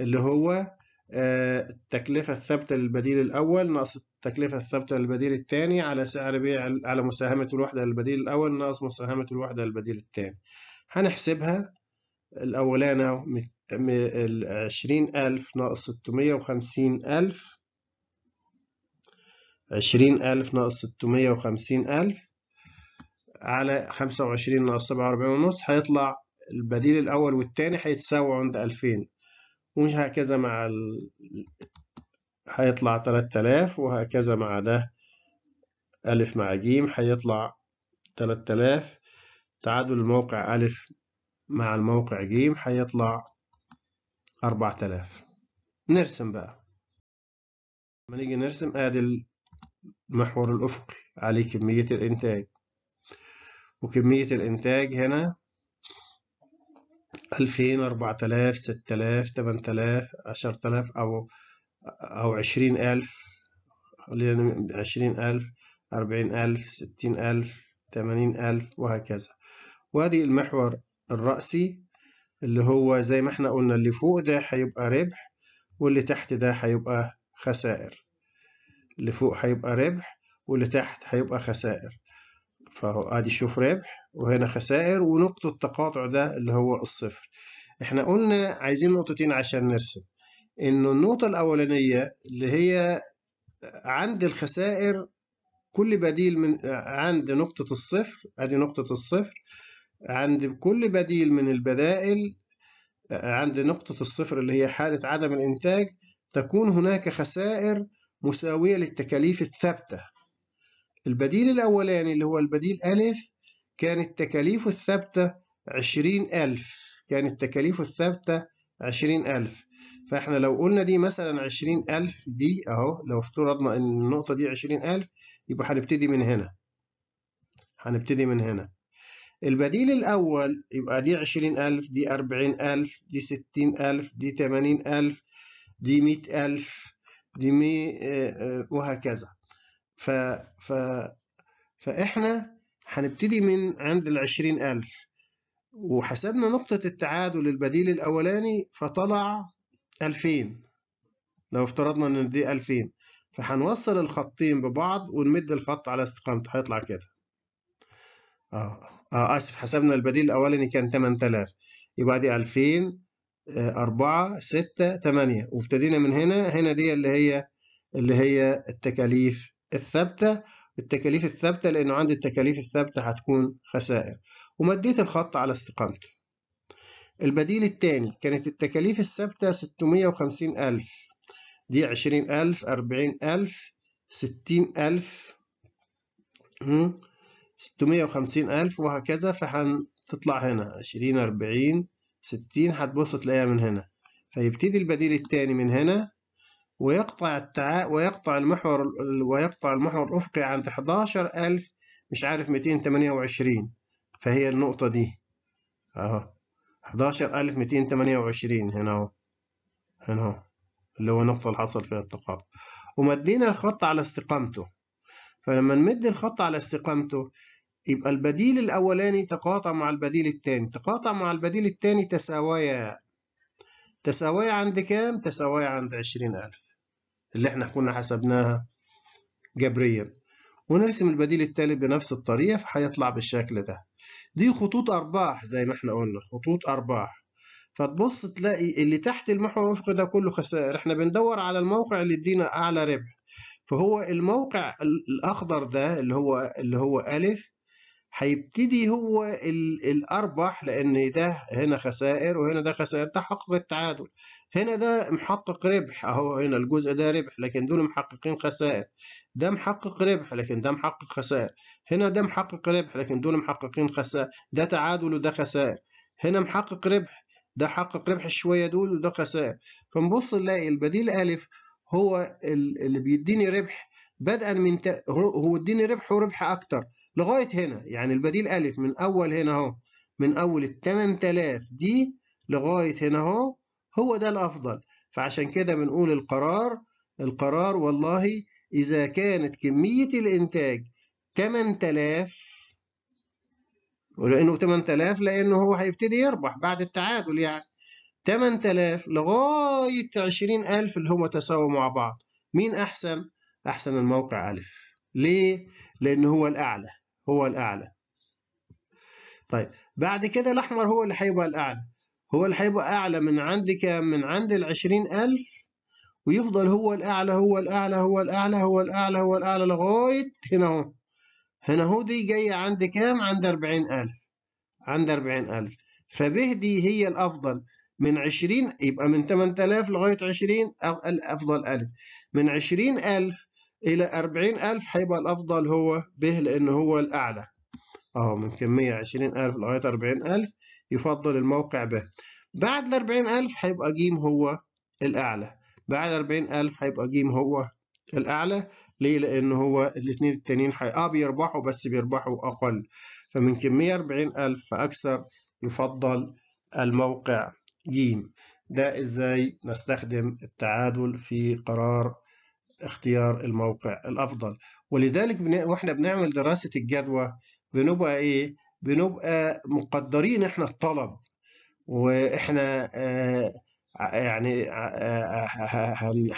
اللي هو آه، التكلفة الثابتة للبديل الأول ناقص التكلفة الثابتة للبديل الثاني على سعر بيع على مساهمة الوحدة للبديل الأول ناقص مساهمة الوحدة للبديل الثاني هنحسبها الأولانة عشرين ألف ناقص ستمية وخمسين ألف عشرين ألف ناقص ستمية وخمسين ألف على خمسة وعشرين ناقص سبعة وأربعين ونص هيطلع البديل الأول والتاني هيتساووا عند ألفين ومش هكذا مع ال... هيطلع تلات آلاف وهكذا مع ده ألف مع جيم هيطلع تلات آلاف تعادل الموقع ألف مع الموقع ج حيطلع 4000 نرسم بقى لما نيجي نرسم ادي المحور الافقي عليه كمية الانتاج وكمية الانتاج هنا 2000 4000 6000 8000 10000 او او 20000 خلينا 20000 40000 60000 80000 وهكذا وهذه المحور الرأسي اللي هو زي ما احنا قلنا اللي فوق ده هيبقى ربح واللي تحت ده هيبقى خسائر اللي فوق هيبقى ربح واللي تحت هيبقى خسائر فهو ادي شوف ربح وهنا خسائر ونقطة تقاطع ده اللي هو الصفر احنا قلنا عايزين نقطتين عشان نرسم انه النقطة الاولانية اللي هي عند الخسائر كل بديل من عند نقطة الصفر ادي نقطة الصفر عند كل بديل من البدائل عند نقطة الصفر اللي هي حالة عدم الإنتاج تكون هناك خسائر مساوية للتكاليف الثابتة البديل الأولاني اللي هو البديل ألف كانت تكاليفه الثابتة عشرين ألف كانت تكاليفه الثابتة عشرين ألف فإحنا لو قلنا دي مثلا عشرين ألف دي أهو لو افترضنا إن النقطة دي عشرين ألف يبقى هنبتدي من هنا هنبتدي من هنا البديل الأول يبقى دي عشرين ألف دي أربعين ألف دي ستين ألف دي تمانين ألف دي مئة ألف دي مي آه، آه، وهكذا ف... ف... فإحنا هنبتدي من عند العشرين ألف وحسبنا نقطة التعادل البديل الأولاني فطلع ألفين لو افترضنا إن دي ألفين فهنوصل الخطين ببعض ونمد الخط على استقامته هيطلع كده اه آه اسف حسبنا البديل الاولاني كان 8000 يبقى دي 2000 4 6 8 وابتدينا من هنا هنا دي اللي هي اللي هي التكاليف الثابته التكاليف الثابته لانه عندي التكاليف الثابته هتكون خسائر ومديت الخط على استقامته البديل الثاني كانت التكاليف الثابته 650000 دي 20000 40000 60000 650 ألف وهكذا فهتطلع هنا 20 40 60 هتبص تلاقيها من هنا فيبتدي البديل الثاني من هنا ويقطع التعا ويقطع المحور ويقطع المحور الأفقي عند 11000 مش عارف 228 فهي النقطة دي أهو 11228 هنا أهو هنا أهو اللي هو النقطة اللي حصل فيها التقاطع ومدينا الخط على استقامته فلما نمد الخط على استقامته يبقى البديل الأولاني تقاطع مع البديل الثاني تقاطع مع البديل الثاني تساويا تساويا عند كام؟ تساويا عند عشرين ألف اللي احنا كنا حسبناها جبريا ونرسم البديل الثالث بنفس الطريقة فهيطلع بالشكل ده دي خطوط أرباح زي ما احنا قلنا خطوط أرباح فتبص تلاقي اللي تحت المحور الأفقي ده كله خسائر احنا بندور على الموقع اللي يدينا أعلى ربح فهو الموقع الأخضر ده اللي هو اللي هو ألف هيبتدي هو الأربح لأن ده هنا خسائر وهنا ده خسائر ده حقق التعادل هنا ده محقق ربح أهو هنا الجزء ده ربح لكن دول محققين خسائر ده محقق ربح لكن ده محقق خسائر هنا ده محقق ربح لكن دول محققين خسائر ده تعادل وده خسائر هنا محقق ربح ده حقق ربح شوية دول وده خسائر فنبص نلاقي البديل ألف هو اللي بيديني ربح بدءا من ت... هو اديني ربح وربح اكتر لغايه هنا يعني البديل الف من اول هنا اهو من اول ال 8000 دي لغايه هنا اهو هو ده الافضل فعشان كده بنقول القرار القرار والله اذا كانت كميه الانتاج 8000 ولانه 8000 لانه هو هيبتدي يربح بعد التعادل يعني 8000 لغاية 20000 اللي هم تساووا مع بعض مين أحسن؟ أحسن الموقع ألف ليه؟ لأن هو الأعلى هو الأعلى طيب بعد كده الأحمر هو اللي هيبقى الأعلى هو اللي هيبقى أعلى من عند كام؟ من عند ال 20000 ويفضل هو الأعلى هو الأعلى هو الأعلى هو الأعلى هو الأعلى لغاية هنا أهو هنا أهو دي جاية عند كام؟ عند 40000 عند 40000 فبه دي هي الأفضل من 20 يبقى من 8000 لغاية 20 الأفضل ألف من 20000 إلى 40000 هيبقى الأفضل هو ب لأن هو الأعلى أهو من كمية 20000 لغاية 40000 يفضل الموقع ب بعد ال 40000 هيبقى ج هو الأعلى بعد 40000 هيبقى ج هو الأعلى ليه؟ لأن هو الاثنين التانيين حي... آه بيربحوا بس بيربحوا أقل فمن كمية 40000 فأكثر يفضل الموقع ج ده إزاي نستخدم التعادل في قرار اختيار الموقع الأفضل ولذلك بن... وإحنا بنعمل دراسة الجدوى بنبقى إيه؟ بنبقى مقدرين إحنا الطلب وإحنا آه، يعني آه،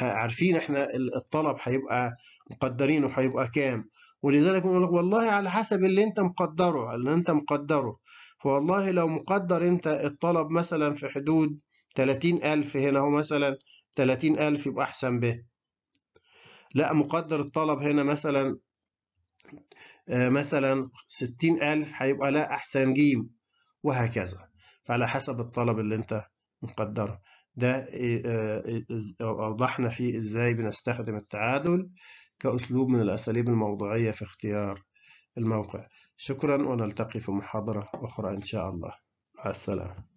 عارفين احنا الطلب هيبقى مقدرينه هيبقى كام ولذلك بنقول والله على حسب اللي انت مقدره اللي انت مقدره فوالله لو مقدر أنت الطلب مثلا في حدود 30000 هنا هو مثلا 30000 يبقى أحسن به لا مقدر الطلب هنا مثلا آه، مثلا 60000 هيبقى لا أحسن جيم وهكذا فعلى حسب الطلب اللي أنت مقدره ده أوضحنا آه، آه، فيه إزاي بنستخدم التعادل كأسلوب من الأساليب الموضوعية في اختيار الموقع شكرا ونلتقي في محاضرة أخرى إن شاء الله مع السلامة